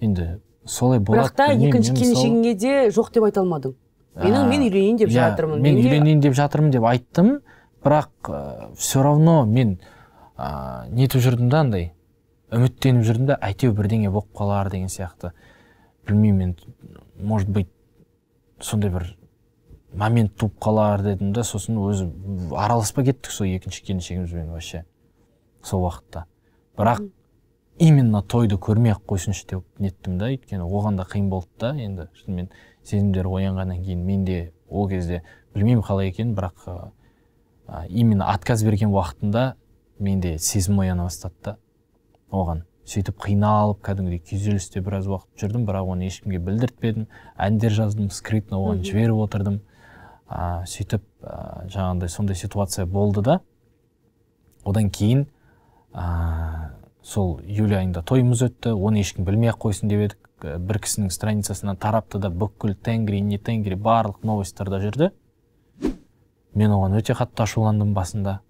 енді солай болады бірақ та екінші келіншегіңе де жоқ деп айта алмадың менің мен үйленейін деп иә, жатырмын мен үйленейін деп жатырмын деп айттым бірақ все равно мен ә, нетіп жүрдім да андай үміттеніп жүрдім да әйтеуір бірдеңе болып қалар деген сияқты білмеймін может быть сондай бір момент туып қалар дедім да сосын өзі араласпай кеттік сол екінші келіншегімізбен вообще сол уақытта бірақ именно тойды көрмей ақ қойсыншы деп неттім да өйткені оған да қиын болды да енді шынымен сезімдер оянғаннан кейін менде ол кезде білмеймін қалай екен бірақ именно отказ берген уақытында менде сезім ояна бастады да оған сөйтіп қиналып кәдімгідей күйзелісте біраз уақыт жүрдім бірақ оны ешкімге білдіртпедім әндер жаздым скрытно оған жіберіп отырдым ыыы сөйтіп ә, жаңағындай сондай ситуация болды да одан кейін ә, сол июль айында тойымыз өтті оны ешкім білмей ақ қойсын деп едік бір кісінің страницасынан тарапты да бүкіл тенгри не тенгри барлық новостьтарда жүрді мен оған өте қатты ашуландым басында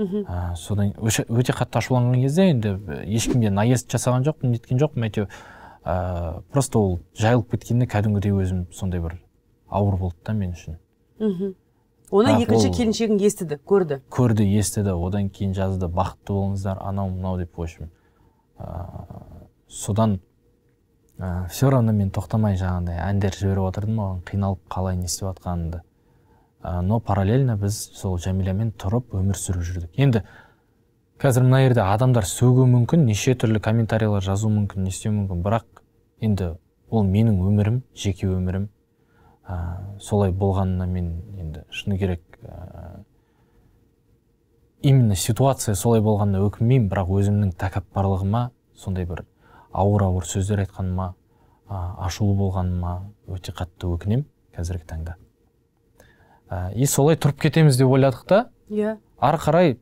ә, содан өте қатты ашуланған кезде енді ешкімге наезд жасаған жоқпын неткен жоқпын әйтеуір ә, просто ол жайылып кеткенде кәдімгідей өзім сондай бір ауыр болды да мен үшін мхм оны екінші келіншегің естіді көрді көрді естіді одан кейін жазды бақытты болыңыздар анау мынау деп в общем ә, содан все равно мен тоқтамай жаңағыдай әндер жіберіп отырдым оған қиналып қалай не істеп жатқанымды но параллельно біз сол жәмилямен тұрып өмір сүріп жүрдік енді қазір мына жерде адамдар сөгуі мүмкін неше түрлі комментарийлер жазу мүмкін не істеуі мүмкін бірақ енді ол менің өмірім жеке өмірім ә, солай болғанына мен енді шыны керек ә, именно ситуация солай болғанына өкінбеймін бірақ өзімнің тәкаппарлығыма сондай бір ауыр ауыр сөздер айтқаныма ә, ашулы болғаныма өте қатты өкінемін қазіргі таңда ә, и солай тұрып кетеміз деп ойладық та иә yeah. ары қарай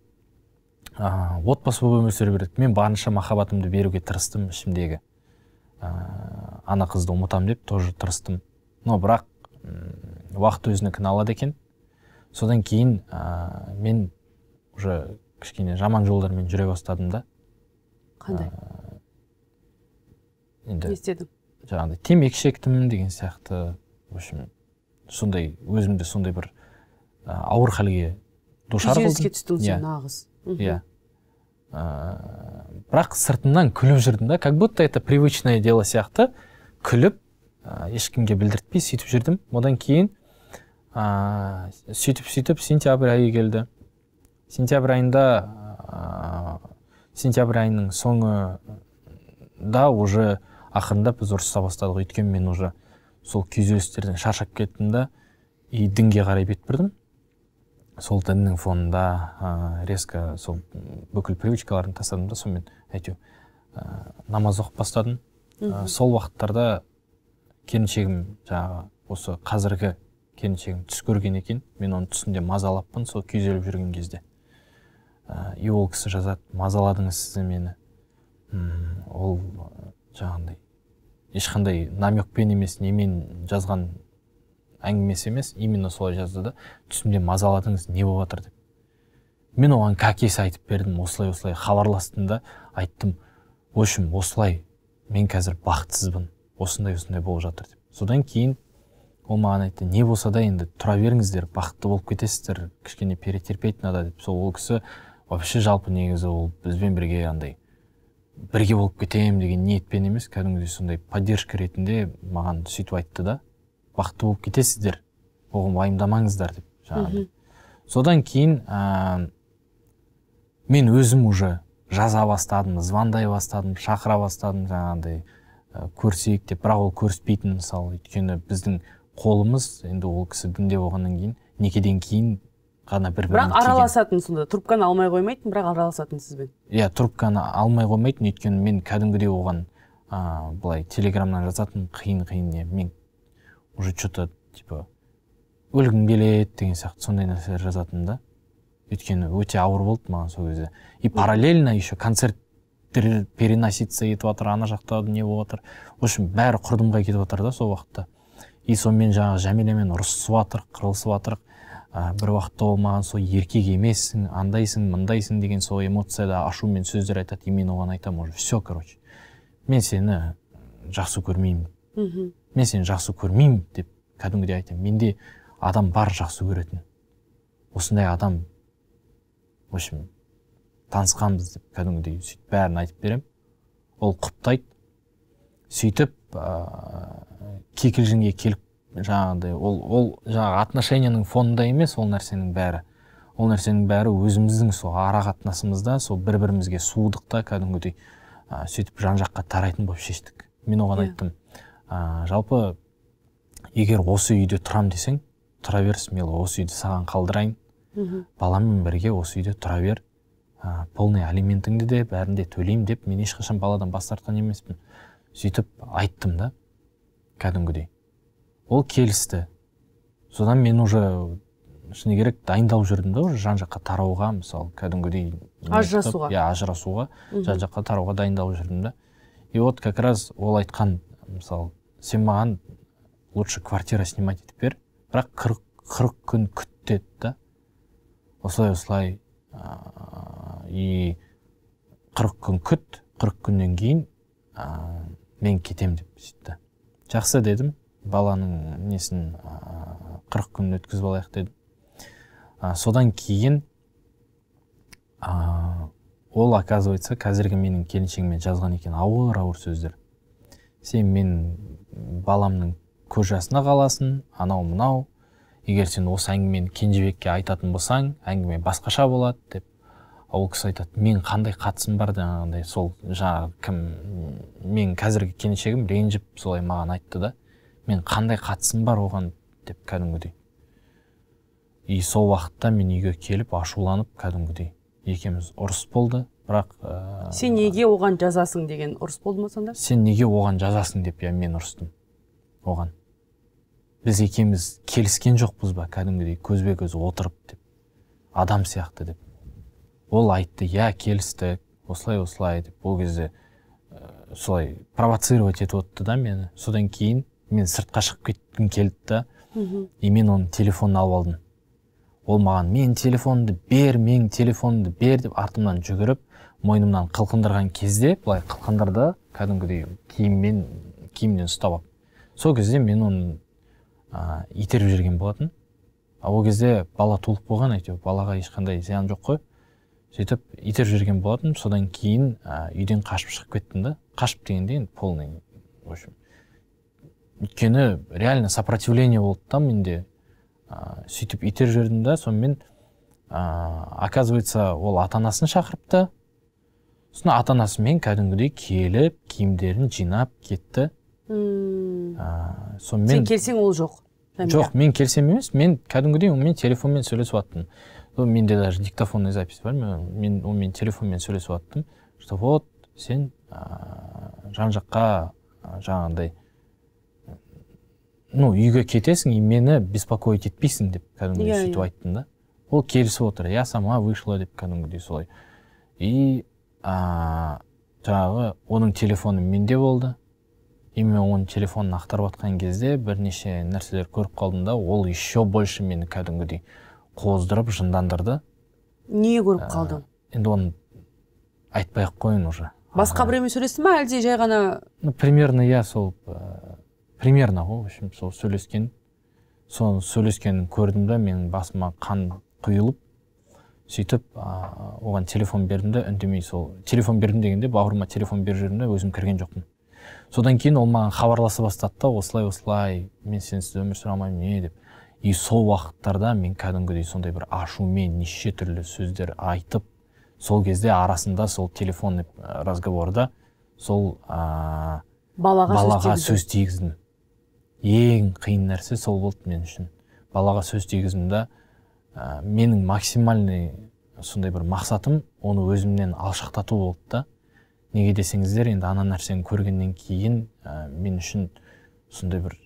ә, отбасы болып өмір сүре береді мен барынша махаббатымды беруге тырыстым ішімдегі ә, ана қызды ұмытамын деп тоже тырыстым но бірақ уақыт өзіне кіналады екен содан кейін ә, мен уже кішкене жаман жолдармен жүре бастадым да қандай ә, енді не істедің жаңағыдай темекі шектім деген сияқты в общем сондай өзімде сондай бір Э, ауыр халге душар болдым күйзеліске түстің иә. сен нағыз иә э, бірақ сыртымнан күліп жүрдім да как будто это привычное дело сияқты күліп ә, ешкімге білдіртпей сөйтіп жүрдім одан кейін ә, сөйтіп сөйтіп сентябрь айы келді сентябрь айында ә, сентябрь айының соңы да уже ақырындап біз ұрыса бастадық өйткені мен уже сол күйзелістерден шаршап кеттім да и дінге қарай бет бұрдым сол діннің фонында ә, резко сол бүкіл привычкаларын тастадым да сонымен әйтеуір ә, намаз оқып бастадым ә, сол уақыттарда келіншегім жаңағы осы қазіргі келіншегім түс көрген екен мен оның түсінде мазалаппын сол күйзеліп жүрген кезде ә, и ол кісі жазады мазаладыңыз сіз мені Үм, ол жаңағындай ешқандай намекпен емес немен жазған әңгімесі емес именно солай жазды да түсімде мазаладыңыз не болып жатыр деп мен оған кәкесі айтып бердім осылай осылай хабарластым да айттым в общем осылай мен қазір бақытсызбын осындай осындай болып жатыр деп содан кейін ол маған айтты не болса да енді тұра беріңіздер бақытты болып кетесіздер кішкене перетерпеть надо деп сол ол кісі вообще жалпы негізі ол бізбен бірге андай бірге болып кетемін деген ниетпен емес кәдімгідей сондай поддержка ретінде маған сөйтіп айтты да бақытты болып кетесіздер оған уайымдамаңыздар деп жаңағыдай содан кейін ә, мен өзім уже жаза бастадым звондай бастадым шақыра бастадым жаңағыдай ә, көрсек деп бірақ ол көріспейтін мысалы өйткені біздің қолымыз енді ол кісі дінде болғаннан кейін некеден кейін ғана бір бірақ араласатын сонда трубканы алмай қоймайтын бірақ араласатын сізбен иә трубканы алмай қоймайтын өйткені мен кәдімгідей оған ыыы ә, былай телеграмнан жазатын қиын қиын не мен уже что то типа өлгім келеді деген сияқты сондай нәрселер жазатынмын да өйткені өте ауыр болды маған сол кезде и параллельно еще концерттер переноситься етіп жатыр ана жақта не болып жатыр в общем бәрі құрдымға кетіп жатыр да сол уақытта и сонымен жаңағы жәмилемен ұрысып жатырық қырылысып жатырық ә, бір уақытта ол маған сол еркек емессің андайсың мындайсың деген сол эмоцияда ашумен сөздер айтады и мен оған айтамын уже все короче мен сені жақсы көрмеймін мхм мен сені жақсы көрмеймін деп кәдімгідей айтамын менде адам бар жақсы көретін осындай адам в общем танысқанбыз деп кәдімгідей сөйтіп бәрін айтып беремін ол құптайды сөйтіп ә, кикілжіңге келіп жаңағыдай ол ол жаңағы отношенияның фонында емес ол нәрсенің бәрі ол нәрсенің бәрі өзіміздің сол ара қатынасымызда сол бір бірімізге суыдық та кәдімгідей ә, сөйтіп жан жаққа тарайтын болып шештік мен оған yeah. Иә. айттым ә, жалпы егер осы үйде тұрам десең тұра берсін мен осы үйді саған қалдырайын мхм баламмен бірге осы үйде тұра бер ә, полный алиментіңді де бәрін де төлеймін деп мен ешқашан баладан бас тартқан емеспін сөйтіп айттым да кәдімгідей ол келісті содан мен уже шыны керек дайындалып жүрдім да уже жан жаққа тарауға мысалы кәдімгідей ажырасуға иә ажырасуға жан жаққа тарауға дайындалып жүрдім да и вот как раз ол айтқан мысалы сен маған лучше квартира снимать етіп бер бірақ қырық қырық күн күт деді да осылай осылай и қырық күн күт қырық күннен кейін ә, мен кетем деп сөйтті жақсы дедім баланың несін қырық күн өткізіп алайық дедім ә, содан кейін ә, ол оказывается қазіргі менің келіншегіме жазған екен ауыр ауыр сөздер сен мен баламның көз жасына қаласын анау мынау егер сен осы әңгімені кенжебекке айтатын болсаң әңгіме басқаша болады деп ол кісі айтады мен қандай қатысым бар жаңағындай сол жаңағы кім мен қазіргі келіншегім ренжіп солай маған айтты да мен қандай қатысым бар оған деп кәдімгідей и сол уақытта мен үйге келіп ашуланып кәдімгідей екеуміз ұрыс болды бірақ э, сен неге оған жазасың деген ұрыс болды ма сонда сен неге оған жазасың деп иә мен ұрыстым оған біз екеміз келіскен жоқпыз ба кәдімгідей көзбе көз отырып деп адам сияқты деп ол айтты иә келістік осылай осылай деп ол кезде ә, солай провоцировать етіп отты да мені содан кейін мен сыртқа шығып кеткім келді да и мен оның телефонын алып алдым ол маған мен телефонды бер мен телефонды бер деп артымнан жүгіріп мойнымнан қылқындырған кезде былай қылқындырды кәдімгідей киіммен киімнен ұстап алып сол кезде мен оны ә, итеріп жүрген болатын ол кезде бала толық болған әйтеуір балаға ешқандай зиян жоқ қой сөйтіп итеріп жүрген болатын содан кейін ә, үйден қашып шығып кеттім да қашып дегенде енді полный в общем өйткені реально сопротивление болды да менде ә, сөйтіп итеріп жібердім да сонымен ә, оказывается ол ата анасын шақырыпты сосын ата анасымен кәдімгідей келіп киімдерін жинап кетті мм ә, сонымен сен келсең ол жоқ жоқ мен келсем емес мен кәдімгідей онымен телефонмен сөйлесіп жаттым менде даже диктофонный запись бар мен, онымен телефонмен сөйлесіп жаттым что вот сен ә, жан жаққа жаңағындай ну үйге кетесің и мені беспокоить етпейсің деп кәдімгідей yeah, иә, сөйтіп иә. айттым да ол келісіп отыр я сама вышла деп кәдімгідей солай и а, жаңағы оның телефоны менде болды и мен оның телефонын ақтарып жатқан кезде бірнеше нәрселер көріп қалдым да ол еще больше мені кәдімгідей қоздырып жындандырды не көріп қалдың енді оны айтпай ақ қояйын уже басқа біреумен сөйлестің ба әлде жай ғана ну примерно иә сол примерно ғой в общем сол сөйлескен соны сөйлескенін көрдім да менің басыма қан құйылып сөйтіп ә, оған телефон бердім де үндемей сол телефон бердім дегенде бауырыма телефон беріп жібердім де өзім кірген жоқпын содан кейін ол маған хабарласа бастады да осылай осылай мен сенсіз өмір сүре алмаймын не деп и сол уақыттарда мен кәдімгідей сондай бір ашумен неше түрлі сөздер айтып сол кезде арасында сол телефонный э, разговорда сол ә, балаға, балаға сөз тигіздім ең қиын нәрсе сол болды мен үшін балаға сөз тигіздім да ә, менің максимальный сондай бір мақсатым оны өзімнен алшақтату болды да неге десеңіздер енді ана нәрсені көргеннен кейін ә, мен үшін сондай бір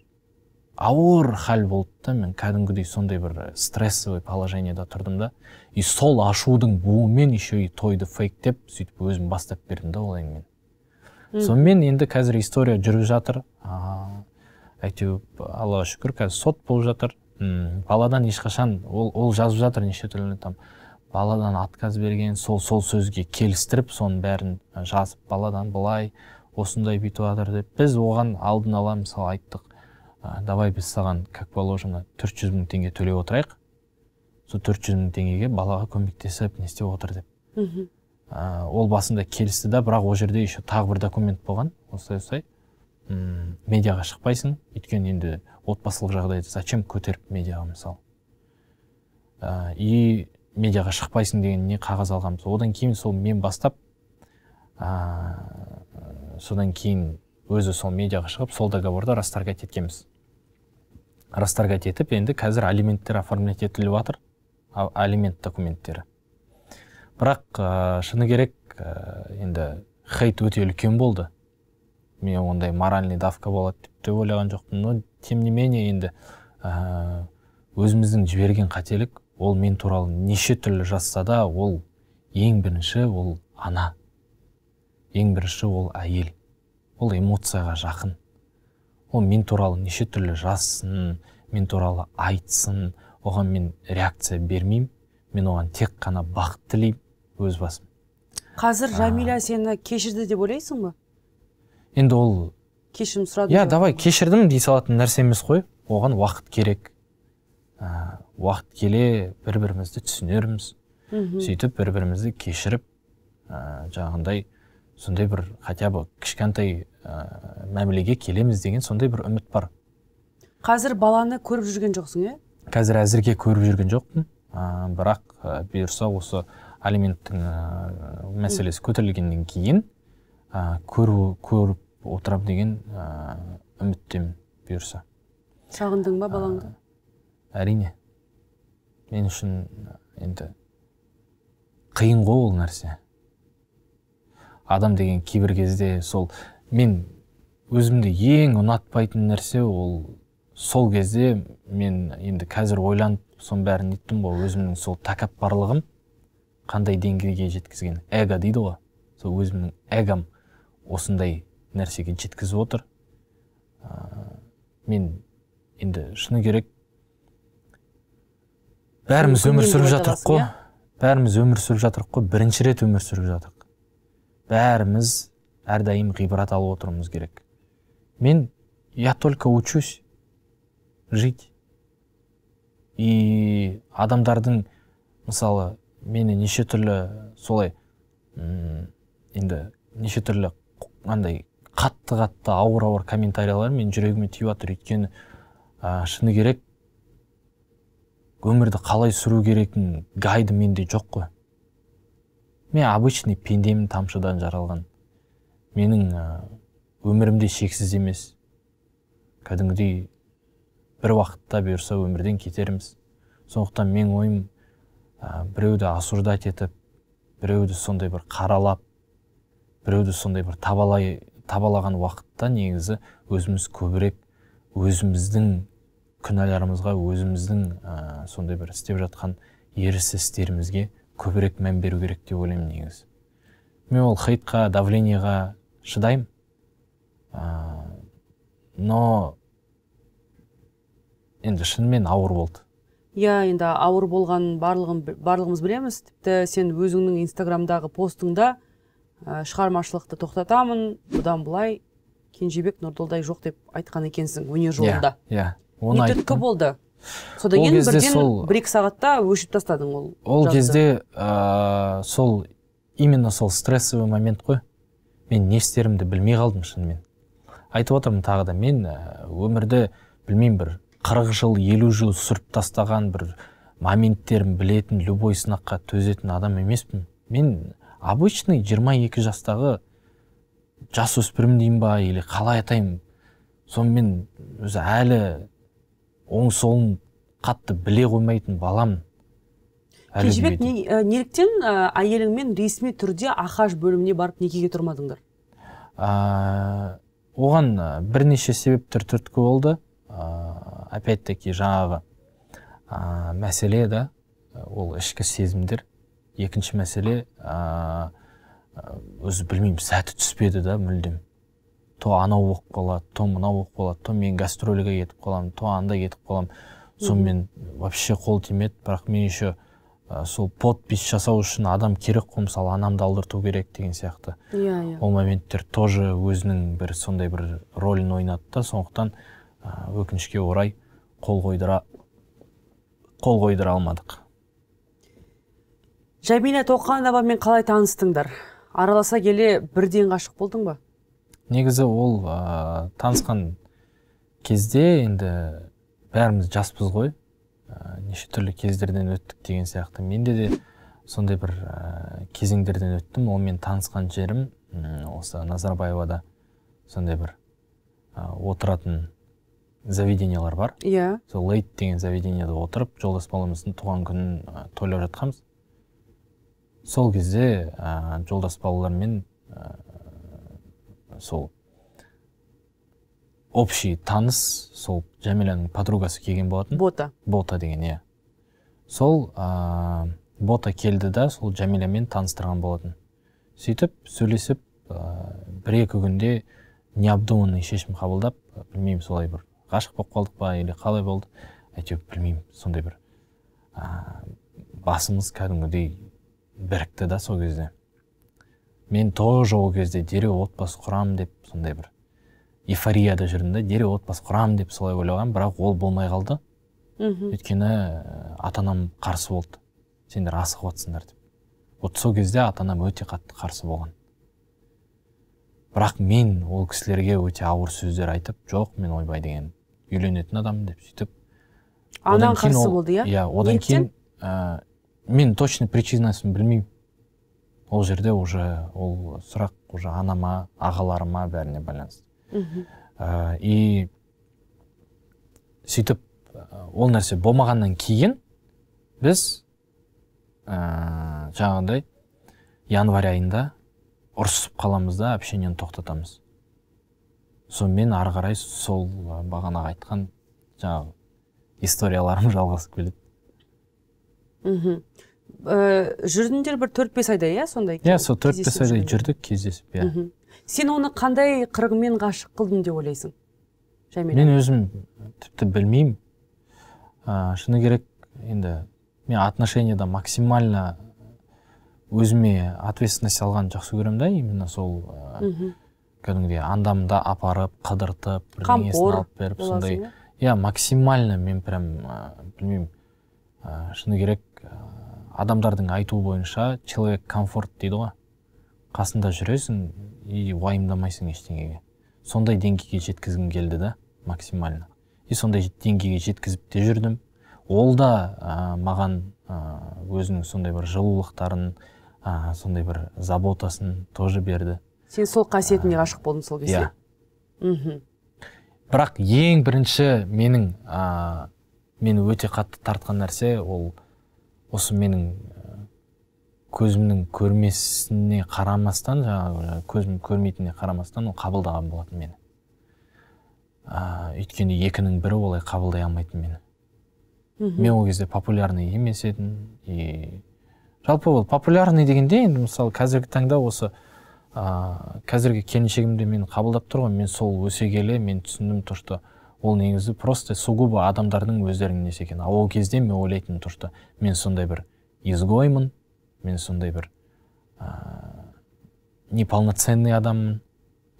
ауыр хал болды да мен кәдімгідей сондай бір стрессовый положениеда тұрдым да и сол ашудың буымен еще и тойды фейк деп сөйтіп өзім бастап бердім да ол әңгімені сонымен енді қазір история жүріп жатыр әйтеуір аллаға шүкір қазір сот болып жатыр мм баладан ешқашан ол ол жазып жатыр неше түрлі там баладан отказ берген сол сол сөзге келістіріп соның бәрін жазып баладан былай осындай бүйтіп жатыр деп біз оған алдын ала мысалы айттық ә, давай біз саған как положено төрт жүз мың теңге төлеп отырайық сол төрт жүз мың теңгеге балаға көмектесіп не істеп отыр деп мхм ә, ол басында келісті да бірақ ол жерде еще тағы бір документ болған осылай осылай м медиаға шықпайсың өйткені енді отбасылық жағдайды зачем көтеріп медиаға мысалы ә, и медиаға шықпайсың деген не қағаз алғанбыз одан кейін сол мен бастап ә, содан кейін өзі сол медиаға шығып сол договорды расторгать еткенбіз расторгать етіп енді қазір алименттер оформлять етіліп жатыр алимент документтері бірақ ә, шыны керек ә, енді хейт өте үлкен болды мен ондай моральный давка болады деп те ойлаған жоқпын но тем не менее енді ә, өзіміздің жіберген қателік ол мен туралы неше түрлі жазса да ол ең бірінші ол ана ең бірінші ол әйел ол эмоцияға жақын ол мен туралы неше түрлі жазсын мен туралы айтсын оған мен реакция бермеймін мен оған тек қана бақыт тілеймін өз басым қазір жамиля сені кешірді деп ойлайсың ба енді ол кешірім сұрады? иә давай кешірдім дей салатын нәрсе емес қой оған уақыт керек ә, уақыт келе бір бірімізді түсінерміз сөйтіп бір бірімізді кешіріп ә, жаңағындай сондай бір хотя бы кішкентай ә, мәмілеге келеміз деген сондай бір үміт бар қазір баланы көріп жүрген жоқсың иә қазір әзірге көріп жүрген жоқпын ә, бірақ ә, бұйырса осы алименттің ә, мәселесі көтерілгеннен кейін ә, көріп, көріп деген ә, үміттемін бұйырса сағындың ба балаңды әрине мен үшін енді қиын ғой ол нәрсе адам деген кейбір кезде сол мен өзімді ең ұнатпайтын нәрсе ол сол кезде мен енді қазір ойланып соның бәрін неттім ғой өзімнің сол тәкаппарлығым қандай деңгейге жеткізген эго дейді ғой сол өзімнің эгом осындай нәрсеге жеткізіп отыр ә, мен енді шыны керек бәріміз өмір сүріп жатырық қой иә? бәріміз өмір сүріп жатырмық қой бірінші рет өмір сүріп жатырық бәріміз әрдайым ғибрат алып отыруымыз керек мен я только учусь жить и адамдардың мысалы мені неше түрлі солай енді неше түрлі андай қатты қатты ауыр ауыр комментариялар мен жүрегіме тиіп жатыр өйткені ә, шыны керек өмірді қалай сүру керекін гайды менде жоқ қой мен обычный пендемін тамшыдан жаралған менің өмірімде шексіз емес кәдімгідей бір уақытта бұйырса өмірден кетерміз сондықтан мен ойым біреуді осуждать етіп біреуді сондай бір қаралап біреуді сондай бір табалай табалаған уақытта негізі өзіміз көбірек өзіміздің күнәларымызға өзіміздің ә, сондай бір істеп жатқан ерсі істерімізге көбірек мән беру керек деп ойлаймын негізі мен ол хейтқа давлениеға шыдаймын ә, но енді шынымен ауыр болды иә енді ауыр болғанын барлығын барлығымыз білеміз тіпті сен өзіңнің инстаграмдағы постыңда ә, шығармашылықты тоқтатамын бұдан былай кенжебек нұрдолдай жоқ деп айтқан екенсің өнер иә, жолында иә yeah, yeah. не түрткі болды содан кейін бірден сол, бір екі сағатта өшіп тастадың ол ол кезде ә, сол именно сол стрессовый момент қой мен не істерімді білмей қалдым шынымен айтып отырмын тағы да мен э, өмірді білмеймін бір қырық жыл елу жыл сүріп тастаған бір моменттерін білетін любой сынаққа төзетін адам емеспін мен обычный екі жастағы жасөспірім деймін ба или қалай атаймын сонымен өзі әлі оң солын қатты біле қоймайтын балам кенжебек ә, неліктен ә, әйеліңмен ресми түрде ахаж бөліміне барып некеге тұрмадыңдар ә, оған бірнеше себептер түрткі болды ә, опять таки жаңағы ә, мәселе да ол ішкі сезімдер екінші мәселе ә, өзі білмеймін сәті түспеді да мүлдем то анау оқып қалады то мынау оқып қалады то мен гастрольге кетіп қаламын то анда кетіп қаламын сонымен вообще қол тимеді бірақ мен еще ә, сол подпись жасау үшін адам керек қой мысалы анамды алдырту керек деген сияқты иә yeah, иә. ол моменттер тоже өзінің бір сондай бір рөлін ойнады да сондықтан өкінішке орай қол қойдыра қол қойдыра алмадық жәмила тоқановамен қалай таныстыңдар араласа келе бірден ғашық болдың ба негізі ол ә, танысқан кезде енді бәріміз жаспыз ғой ә, неше түрлі кездерден өттік деген сияқты Мен де сондай бір ә, кезеңдерден өттім мен танысқан жерім осы назарбаевада сондай бір отыратын заведениялар бар иә сол лейт деген заведениеде отырып жолдас баламыздың туған күнін тойлап жатқанбыз сол кезде ә, жолдас балалармен ә, сол общий таныс сол жәмиланың подругасы келген болатын бота бота деген иә сол ә, бота келді да сол жәмиламен таныстырған болатын сөйтіп сөйлесіп ә, бір екі күнде необдуманный шешім қабылдап білмеймін солай бір ғашық болып қалдық па или қалай болды әйтеуір білмеймін сондай бір ә, басымыз кәдімгідей бірікті да сол кезде мен тоже ол кезде дереу отбасы құрам деп сондай бір эйфорияда жүрдім да дереу отбасы құрам деп солай ойлағанмын бірақ ол болмай қалды мхм өйткені э, ата анам қарсы болды сендер асығып жатсыңдар деп вот сол кезде ата анам өте қатты қарсы болған бірақ мен ол кісілерге өте ауыр сөздер айтып жоқ мен ойбай деген үйленетін адаммын деп сөйтіп анаң қарсы болды иә иә одан кейін э, мен точный причинасын білмеймін ол жерде уже ол сұрақ уже анама ағаларыма бәріне байланысты ә, и сөйтіп э, ол нәрсе болмағаннан кейін біз ә, э, жаңағыдай январь айында ұрысып қаламыз да общениені тоқтатамыз сонымен ары қарай сол бағанағы айтқан жаңағы историяларым жалғасып келеді мхм ыыы э, жүрдіңдер бір төрт бес айдай иә сондай иә сол төрт бес айдай жүрдік кездесіп иә сен оны қандай қырғымен ғашық қылдым деп ойлайсың мен өзім тіпті білмеймін ыыы шыны керек енді мен отношенияда максимально өзіме ответственность алған жақсы көремін да именно сол ыыы кәдімгідей андамда апарып қыдыртып бірдеңесін алып беріп сондай иә максимально мен прям ыыы білмеймін ыыы шыны керек Ә, адамдардың айтуы бойынша человек комфорт дейді ғой қасында жүресің и уайымдамайсың ештеңеге сондай деңгейге жеткізгім келді да максимально и сондай деңгейге жеткізіп те жүрдім ол да ә, маған ә, өзінің сондай бір жылулықтарын ә, сондай бір заботасын тоже берді сен сол қасиетіңе ә, ғашық болдың сол кезде иә бірақ ең бірінші менің ә, мені өте қатты тартқан нәрсе ол осы менің көзімнің көрмесіне қарамастан жаңағы көзім көрмейтініне қарамастан ол қабылдаған болатын мені ыыы өйткені екінің бірі олай қабылдай алмайтын мені мен ол кезде популярный емес едім и жалпы ол популярный дегенде енді мысалы қазіргі таңда осы ыыы қазіргі келіншегім де мені қабылдап тұр ғой мен сол өсе келе мен түсіндім то что ол негізі просто сугубо адамдардың өздерінің несі екен ал ол кезде мен ойлайтынмын то что мен сондай бір изгоймын мен сондай бір ә, неполноценный адаммын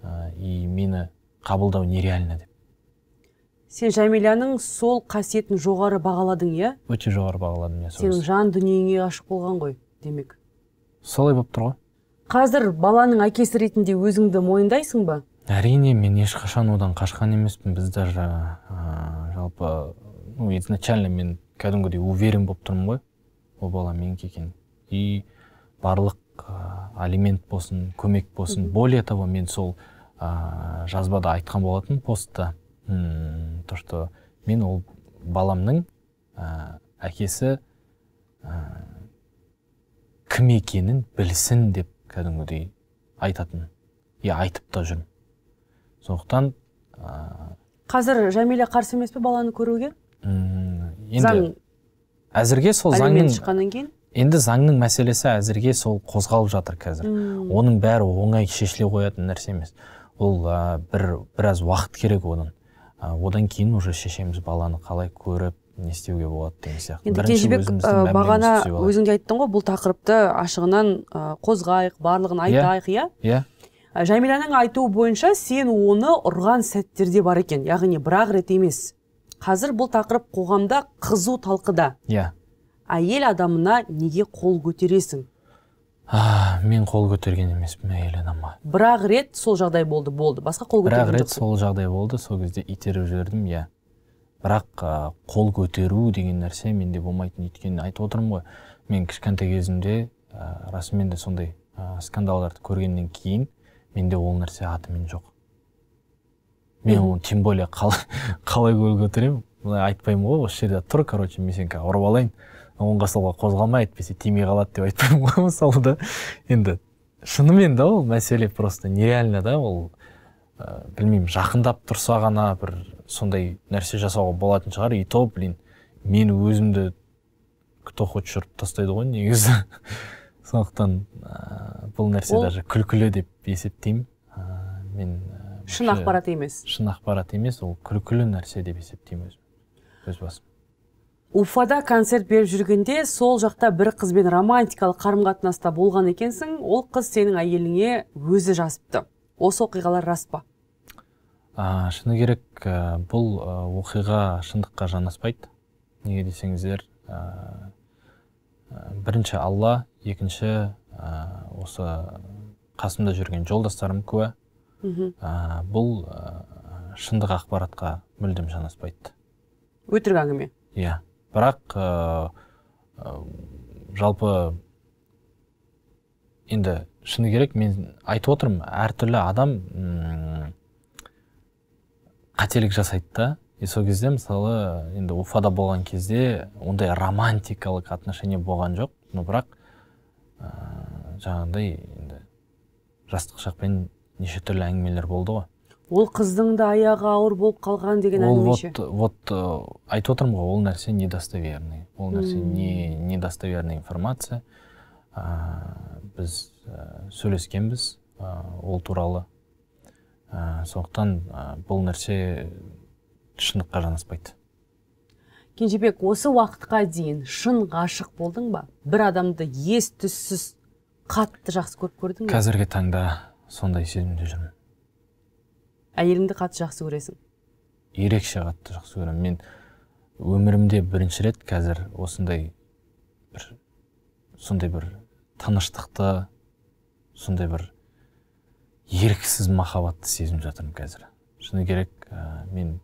ә, и мені қабылдау нереально деп сен Жамиляның сол қасиетін жоғары бағаладың иә өте жоғары бағаладым иә сенің жан дүниеңе ашық болған ғой демек солай болып тұр ғой қазір баланың әкесі ретінде өзіңді мойындайсың ба әрине мен ешқашан одан қашқан емеспін біз даже ә, жалпы ну изначально мен кәдімгідей уверен болып тұрмын ғой ол бала менікі екен и барлық ә, алимент болсын көмек болсын более того мен сол ә, жазбада айтқан болатын постта то что мен ол баламның ә, әкесі ә, кім екенін білсін деп кәдімгідей айтатын и айтып та жүрмін сондықтан ә... қазір жәмила қарсы емес пе баланы көруге енді заң әзірге сол заңның шыққаннан кейін енді заңның мәселесі әзірге сол қозғалып жатыр қазір Үм. оның бәрі оңай шешіле қоятын нәрсе емес ол ә, бір біраз уақыт керек оның ә, одан кейін уже шешеміз баланы қалай көріп не істеуге болады деген сияқты енді кенжебек бағана өзің де айттың ғой бұл тақырыпты ашығынан қозғайық барлығын иә. айтайық иә иә жәмиланың айтуы бойынша сен оны ұрған сәттерде бар екен яғни бір ақ рет емес қазір бұл тақырып қоғамда қызу талқыда иә yeah. әйел адамына неге қол көтересің а, мен қол көтерген емеспін әйел адамға бір ақ рет сол жағдай болды болды басқа қол бір ақ рет сол жағдай болды сол кезде итеріп жібердім иә бірақ қол көтеру деген нәрсе менде болмайтын өйткені айтып отырмын ғой мен кішкентай кезімде ә, расымен де сондай ә, скандалдарды көргеннен кейін менде ол нәрсе атымен жоқ мен оны тем более қалай көл көтеремін былай айтпаймын ғой осы жерде тұр короче мен сені қазір ұрып алайын оңға солға қозғалма әйтпесе тимей қалады деп айтпаймын ғой мысалы да енді шынымен да ол мәселе просто нереально да ол ә, білмеймін жақындап тұрса ғана бір сондай нәрсе жасауға болатын шығар и то блин мен өзімді кто хочет тастайды ғой негізі сондықтан ә, бұл нәрсе даже күлкілі деп есептеймін ә, мен шын ақпарат емес шын ақпарат емес ол күлкілі нәрсе деп есептеймін өзім өз басым уфада концерт беріп жүргенде сол жақта бір қызбен романтикалық қарым қатынаста болған екенсің ол қыз сенің әйеліңе өзі жазыпты осы оқиғалар рас па ә, шыны керек бұл оқиға шындыққа жанаспайды неге десеңіздер ә, бірінші алла екінші ә, осы қасымда жүрген жолдастарым куә ә, бұл ә, шындық ақпаратқа мүлдем жанаспайды өтірік әңгіме иә бірақ ә, жалпы енді шыны керек мен айтып отырмын әртүрлі адам ұм, қателік жасайды да и сол кезде мысалы енді уфада болған кезде ондай романтикалық отношение болған жоқ но бірақ ә, э, жаңағыдай енді жастық шақпен неше түрлі әңгімелер болды ғой ол қыздың да аяғы ауыр болып қалған деген әңгіме ше вот вот э, айтып отырмын ғой ол нәрсе недостоверный ол нәрсе не недостоверная информация ә, біз ә, сөйлескенбіз ә, ол туралы ә, сондықтан ә, бұл нәрсе шындыққа жанаспайды кенжебек осы уақытқа дейін шын ғашық болдың ба бір адамды ес түссіз қатты жақсы көріп көрдің бе қазіргі таңда сондай сезімде жүрмін әйеліңді қатты жақсы көресің ерекше қатты жақсы көремін мен өмірімде бірінші рет қазір осындай бір сондай бір тыныштықты сондай бір еріксіз махаббатты сезініп жатырмын қазір шыны керек ә, мен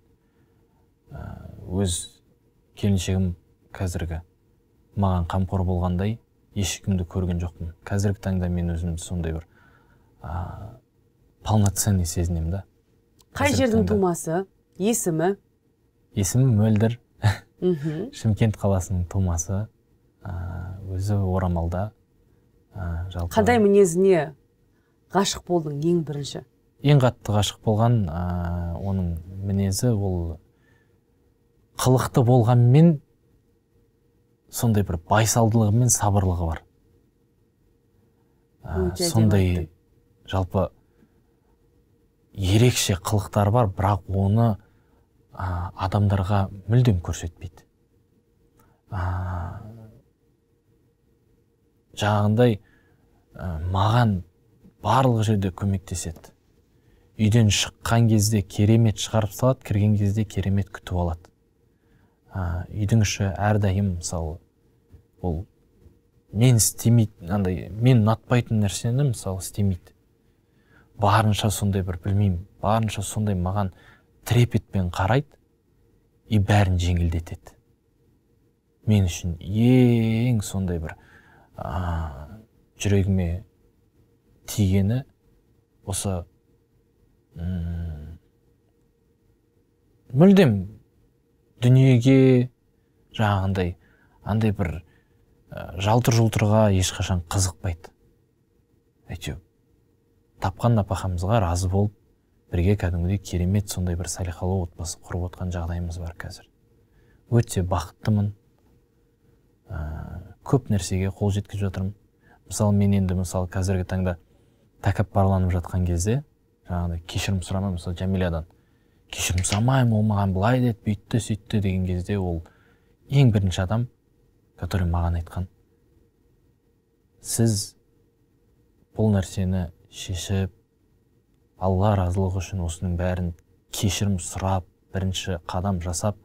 өз келіншегім қазіргі маған қамқор болғандай ешкімді көрген жоқпын қазіргі таңда мен өзімді сондай бір ә, полноценный сезінемін да қай жердің тумасы есімі есімі мөлдір мхм шымкент қаласының тумасы өзі орамалда ә, жалпы қандай мінезіне ғашық болдың ең бірінші ең қатты ғашық болған ә, оның мінезі ол қылықты болғанмен сондай бір байсалдылығы мен сабырлығы бар ә, сондай жалпы ерекше қылықтар бар бірақ оны ә, адамдарға мүлдем көрсетпейді ә, жаңағындай ә, маған барлық жерде көмектеседі үйден шыққан кезде керемет шығарып салады кірген кезде керемет күтіп алады ә, үйдің іші әрдайым мысалы ол мен істемейтін андай мен ұнатпайтын нәрсені мысалы істемейді барынша сондай бір білмеймін барынша сондай маған трепетпен қарайды и бәрін жеңілдетеді мен үшін ең сондай бір ә, жүрегіме тигені осы мүлдем дүниеге жаңағындай андай бір жалтыр жұлтырға ешқашан қызықпайды әйтеуір тапқан нәпақамызға разы болып бірге кәдімгідей керемет сондай бір салихалы отбасы құрып отқан жағдайымыз бар қазір өте бақыттымын ә, көп нәрсеге қол жеткізіп жатырмын мысалы мен енді мысалы қазіргі таңда тәкаппарланып жатқан кезде жаңағыдай кешірім сұрамаймын мысалы жәмилядан кешірім сұрамаймын ол маған былай деді бүйтті сөйтті деген кезде ол ең бірінші адам который маған айтқан сіз бұл нәрсені шешіп алла разылығы үшін осының бәрін кешірім сұрап бірінші қадам жасап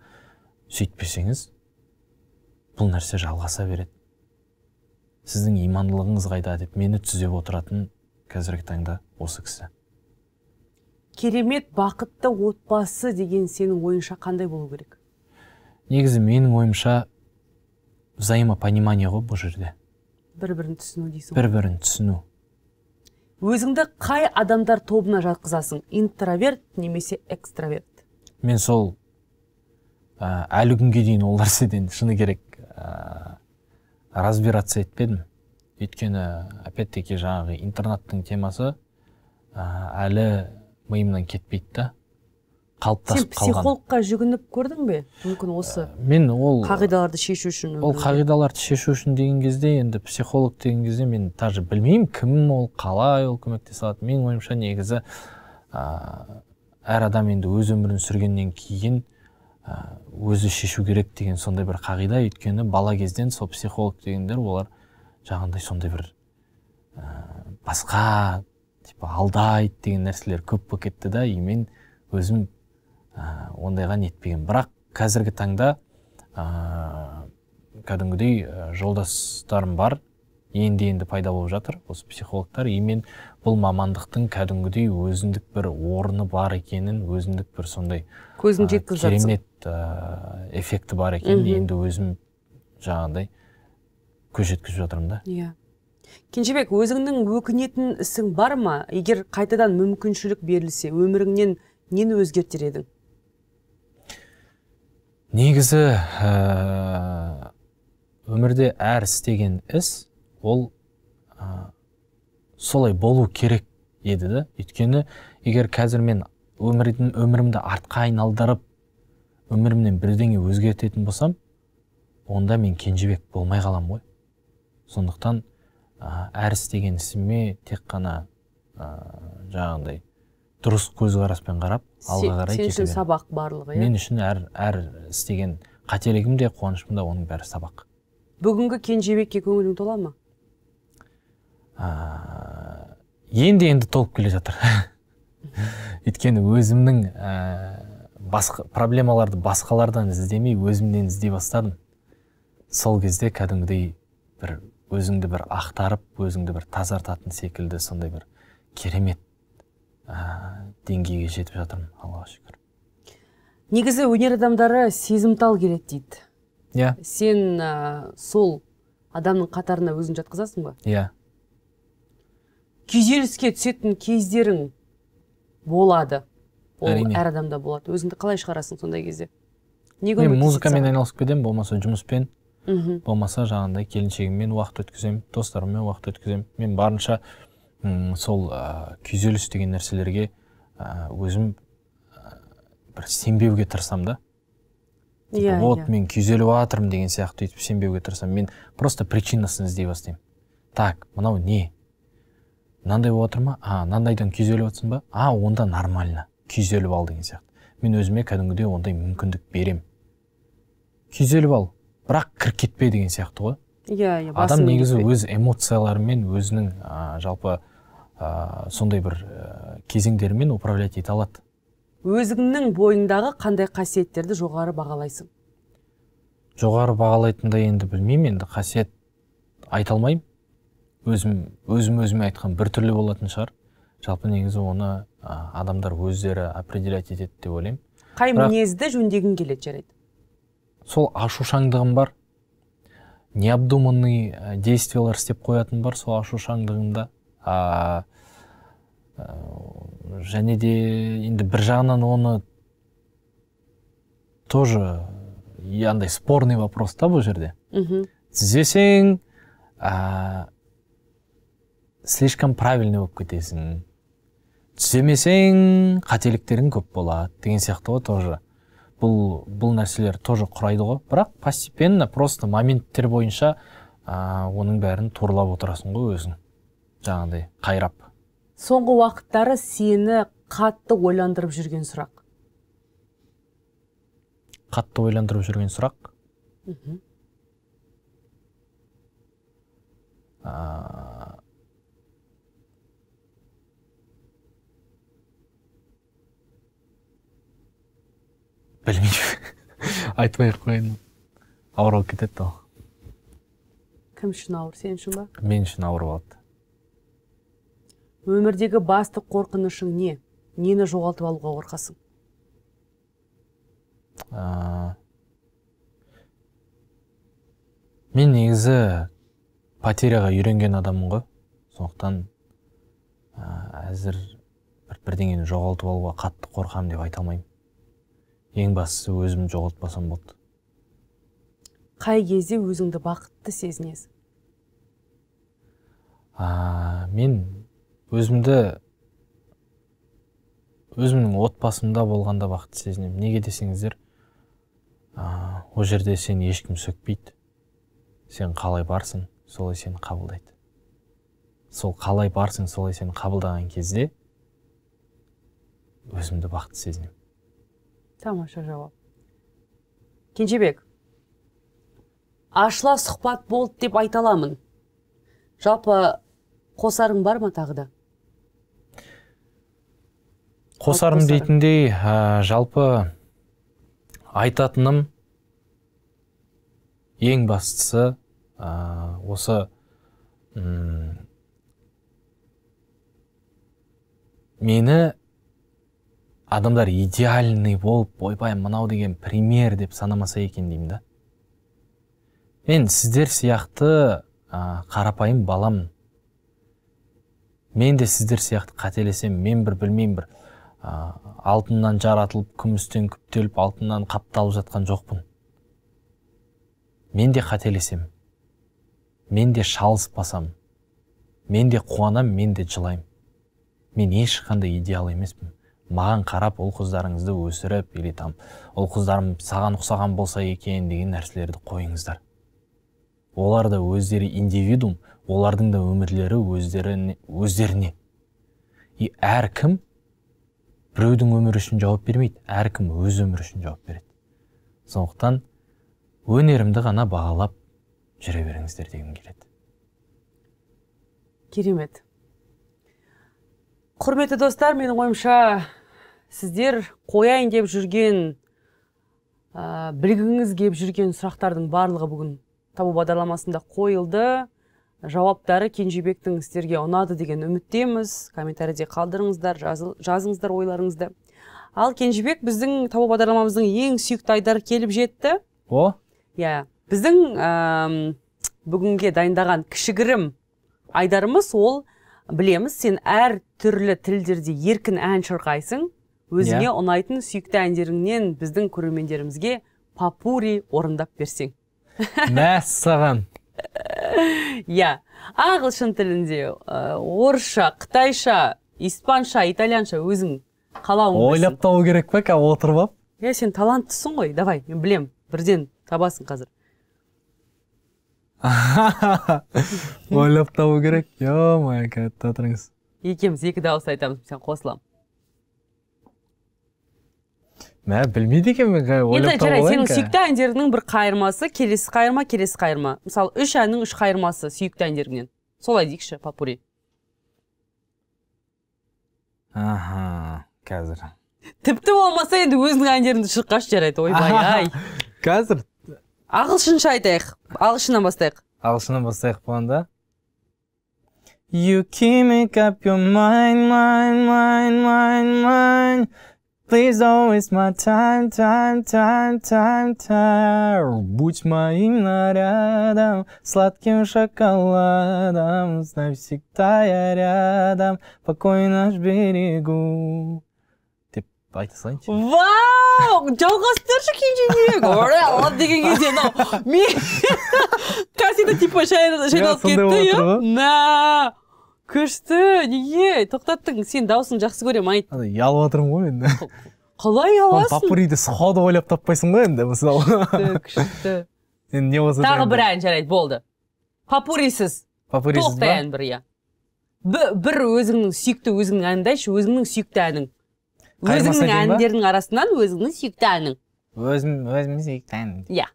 сөйтпесеңіз бұл нәрсе жалғаса береді сіздің имандылығыңыз қайда деп мені түзеп отыратын қазіргі таңда осы кісі керемет бақытты отбасы деген сенің ойынша қандай болу керек негізі менің ойымша взаимопонимание ғой бұл жерде бір бірін түсіну дейсің бір бірін түсіну өзіңді қай адамдар тобына жатқызасың интроверт немесе экстраверт мен сол ә, әлі күнге дейін ол нәрседен шыны керек ә, разбираться етпедім өйткені опять таки жаңағы интернаттың темасы әлі миымнан кетпейді да қалыптасып қалған сен психологқа жүгініп көрдің бе мүмкін осы ә, мен ол қағидаларды шешу үшін ол қағидаларды шешу үшін деген кезде енді психолог деген кезде мен даже білмеймін кім ол қалай ол көмектесе алады менің ойымша негізі ә, әр адам енді өз өмірін сүргеннен кейін ә, өзі шешу керек деген сондай бір қағида өйткені бала кезден сол психолог дегендер олар жаңағындай сондай бір ә, басқа алдайды деген нәрселер көп болып кетті да и мен өзім ә, ондайға нетпеген бірақ қазіргі таңда ә, кәдімгідей жолдастарым бар енді енді пайда болып жатыр осы психологтар и мен бұл мамандықтың кәдімгідей өзіндік бір орны бар екенін өзіндік бір сондай көзін жеткізіп керемет ә, эффекті бар екенін енді өзім жаңағыдай көз жеткізіп жатырмын да иә кенжебек өзіңнің өкінетін ісің бар ма егер қайтадан мүмкіншілік берілсе өміріңнен нені өзгертер едің негізі ә, өмірде әр істеген іс ол ә, солай болу керек еді да өйткені егер қазір мен өмірдің өмірімді артқа айналдырып өмірімнен бірдеңе өзгертетін болсам онда мен кенжебек болмай қаламын ғой сондықтан әр істеген ісіме тек қана ә, жаңағындай дұрыс көзқараспен қарап алға қарай сен үшін сабақ барлығы иә мен үшін әр әр істеген қателігім де қуанышым да оның бәрі сабақ бүгінгі кенжебекке көңілің тола ма ә, енді енді толып келе жатыр өйткені өзімнің ә, басқа проблемаларды басқалардан іздемей өзімнен іздей бастадым сол кезде кәдімгідей бір өзіңді бір ақтарып өзіңді бір тазартатын секілді сондай бір керемет ә, деңгейге жетіп жатырмын аллаға шүкір негізі өнер адамдары сезімтал келеді дейді иә сен сол адамның қатарына өзін жатқызасың ба иә yeah. күйзеліске түсетін кездерің болады ол Әрине. әр адамда болады өзіңді қалай шығарасың сондай кезде мен музыкамен айналысып кетемін болмаса жұмыспен мхм болмаса жаңағындай келіншегіммен уақыт өткіземін достарыммен уақыт өткіземін мен барынша сол ә, күйзеліс деген нәрселерге ә, өзім ә, бір сенбеуге тырысамын да yeah, иә, вот иә. мен күйзеліп жатырмын деген сияқты өйтіп сенбеуге тырысамын мен просто причинасын іздей бастаймын так мынау не мынандай болып жатыр ма а мынандайдан күйзеліп жатсың ба а онда нормально күйзеліп ал деген сияқты мен өзіме кәдімгідей ондай мүмкіндік беремін күйзеліп ал бірақ кіріп кетпе деген сияқты ғой иә иә адам негізі өз эмоцияларымен өзінің ә, жалпы ә, сондай бір ә, кезеңдерімен управлять ете алады өзіңнің бойыңдағы қандай қасиеттерді жоғары бағалайсың жоғары бағалайтындай енді білмеймін енді қасиет айта алмаймын өзім өзім өзіме айтқан біртүрлі болатын шығар жалпы негізі оны ә, адамдар өздері определять етеді деп ойлаймын қай мінезді жөндегің келеді жарайды сол ашушаңдығым бар необдуманный э, действиялар істеп қоятыным бар сол ашушаңдығымда э, және де енді бір жағынан оны тоже андай спорный вопрос та бұл жерде мхм түзесең ә, слишком правильный болып кетесің түземесең қателіктерің көп болады деген сияқты ғой тоже бұл бұл нәрселер тоже құрайды ғой бірақ постепенно просто моменттер бойынша ә, оның бәрін торлап отырасың ғой өзің жаңағыдай қайрап соңғы уақыттары сені қатты ойландырып жүрген сұрақ қатты ойландырып жүрген сұрақ Үху. білмеймін айтпай ақ қояйын ауыр болып кетеді ол кім үшін ауыр сен үшін ба мен үшін ауыр болады өмірдегі басты қорқынышың не нені жоғалтып алуға қорқасың ә... мен негізі потеряға үйренген адаммын ғой сондықтан ә, әзір бір бірдеңені жоғалтып алуға қатты қорқамын деп айта алмаймын ең бастысы өзімді жоғалтпасам болды қай кезде өзіңді бақытты сезінесің а, мен өзімді өзімнің отбасымда болғанда бақытты сезінемін неге десеңіздер а, ол жерде сен ешкім сөкпейді сен қалай барсың солай сені қабылдайды сол қалай барсың солай сені қабылдаған кезде өзімді бақытты сезінемін тамаша жауап кенжебек ашыла сұхбат болды деп айта аламын жалпы қосарың бар ма тағы да қосарым дейтіндей жалпы айтатыным ең бастысы осы ұм, мені адамдар идеальный болып ойбай мынау деген пример деп санамаса екен деймін да мен сіздер сияқты ә, қарапайым балам. мен де сіздер сияқты қателесем. мен бір білмеймін бір ә, алтыннан жаратылып күмістен күптеліп алтыннан қапталып жатқан жоқпын мен де қателесем. мен де шалыспасам мен де қуанам, мен де жылаймын мен ешқандай идеал емеспін маған қарап ұл қыздарыңызды өсіріп или там ұл қыздарым саған ұқсаған болса екен деген нәрселерді қойыңыздар олар да өздері индивидуум олардың да өмірлері өздеріне, өздеріне. и әркім біреудің өмірі үшін жауап бермейді әркім өз өмірі үшін жауап береді сондықтан өнерімді ғана бағалап жүре беріңіздер дегім келеді керемет құрметті достар менің ойымша сіздер қояйын деп жүрген ә, білгіңіз келіп жүрген сұрақтардың барлығы бүгін табу бағдарламасында қойылды жауаптары кенжебектің сіздерге ұнады деген үміттеміз комментарийде қалдырыңыздар жазыңыздар ойларыңызды ал кенжебек біздің табу бағдарламамыздың ең сүйікті айдары келіп жетті о иә біздің бүгінге дайындаған кішігірім айдарымыз ол білеміз сен әр түрлі тілдерде еркін ән шырқайсың өзіңе yeah. Иә. ұнайтын сүйікті әндеріңнен біздің көрермендерімізге папури орындап берсең мәссаған иә ағылшын тілінде орысша қытайша испанша итальянша өзің қалауың ойлап табу керек пе қазір отырып алып иә сен таланттысың ғой давай мен білем, бірден табасың қазір ойлап табу керек е мое кәтта тұрыңыз екеуміз екі дауыс айтамыз сен қосыламын мә білмейді екенмін енді жарайды сенің сүйікті әндеріңнің бір қайырмасы келесі қайырма келесі қайырма мысалы үш әннің үш қайырмасы сүйікті әндеріңнен солай дейікші папури аха қазір тіпті болмаса енді өзіңнің әндеріңді шырқашы жарайды ойбай ай қазір ағылшынша айтайық ағылшыннан бастайық ағылшыннан бастайық болғанда You can make up your mind, mind, mind, mind, mind. Please don't waste my time, time, time, time, time. Будь моим нарядом, сладким шоколадом. Знай, всегда я рядом, покой наш берегу айта салайыншы вау жалғастыршы кенжеңе оре деген кезде анау мен кассета типа жайналып кетті иә мә күшті неге тоқтаттың сен даусын жақсы көремін айт ұялып жатырмын ғой енді қалай ұяласың папуриді сходу ойлап таппайсың ғой енді мысалы күшті енді не болса тағы бір ән жарайды болды папурисіз папурисіз толықтай ән бір иә бір өзіңнің сүйікті өзіңнің әніңді айтшы өзіңнің сүйікті әнің өзіңнің әндердің арасынан өзіңнің сүйікті әнің өзім өзімнің сүйікті әнім иә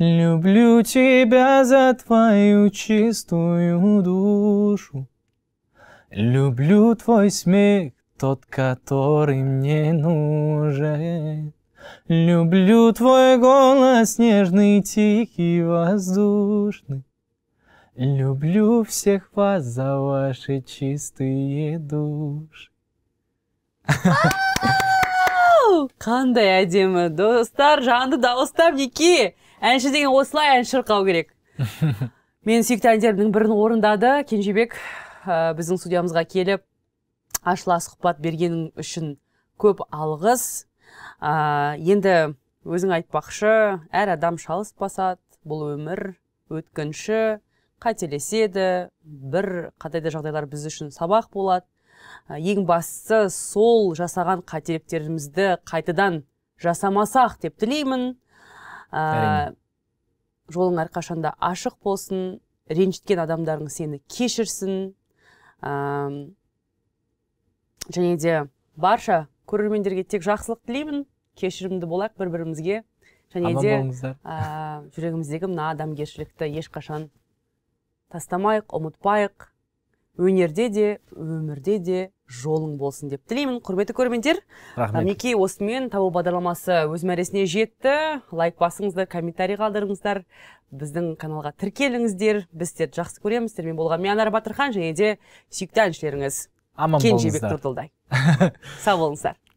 Люблю тебя за твою чистую душу. Люблю твой смех, тот, который мне нужен. Люблю твой голос нежный, тихий, воздушный. Люблю всех вас за ваши чистые души. қандай әдемі достар жанды дауыстап неке әнші деген осылай ән шырқау керек мен сүйікті әндерімнің бірін орындады кенжебек ә, біздің студиямызға келіп ашыла сұхбат бергенің үшін көп алғыс ә, енді өзің айтпақшы әр адам шалыс басады бұл өмір өткінші қателеседі бір қандай да жағдайлар біз үшін сабақ болады ең бастысы сол жасаған қателіктерімізді қайтадан жасамасақ деп тілеймін ә, жолың әрқашанда ашық болсын ренжіткен адамдарың сені кешірсін ә, және де барша көрермендерге тек жақсылық тілеймін кешірімді болайық бір бірімізге және де ә, жүрегіміздегі мына адамгершілікті ешқашан тастамайық ұмытпайық өнерде де өмірде де жолың болсын деп тілеймін құрметті көрермендер рахмет мінекей осымен табу бағдарламасы өз мәресіне жетті лайк басыңыздар комментарий қалдырыңыздар біздің каналға тіркеліңіздер біз сіздерді жақсы көреміз сіздермен болған мен анар батырхан және де сүйікті әншілеріңіз аман кенжебек тұрдылдай сау болыңыздар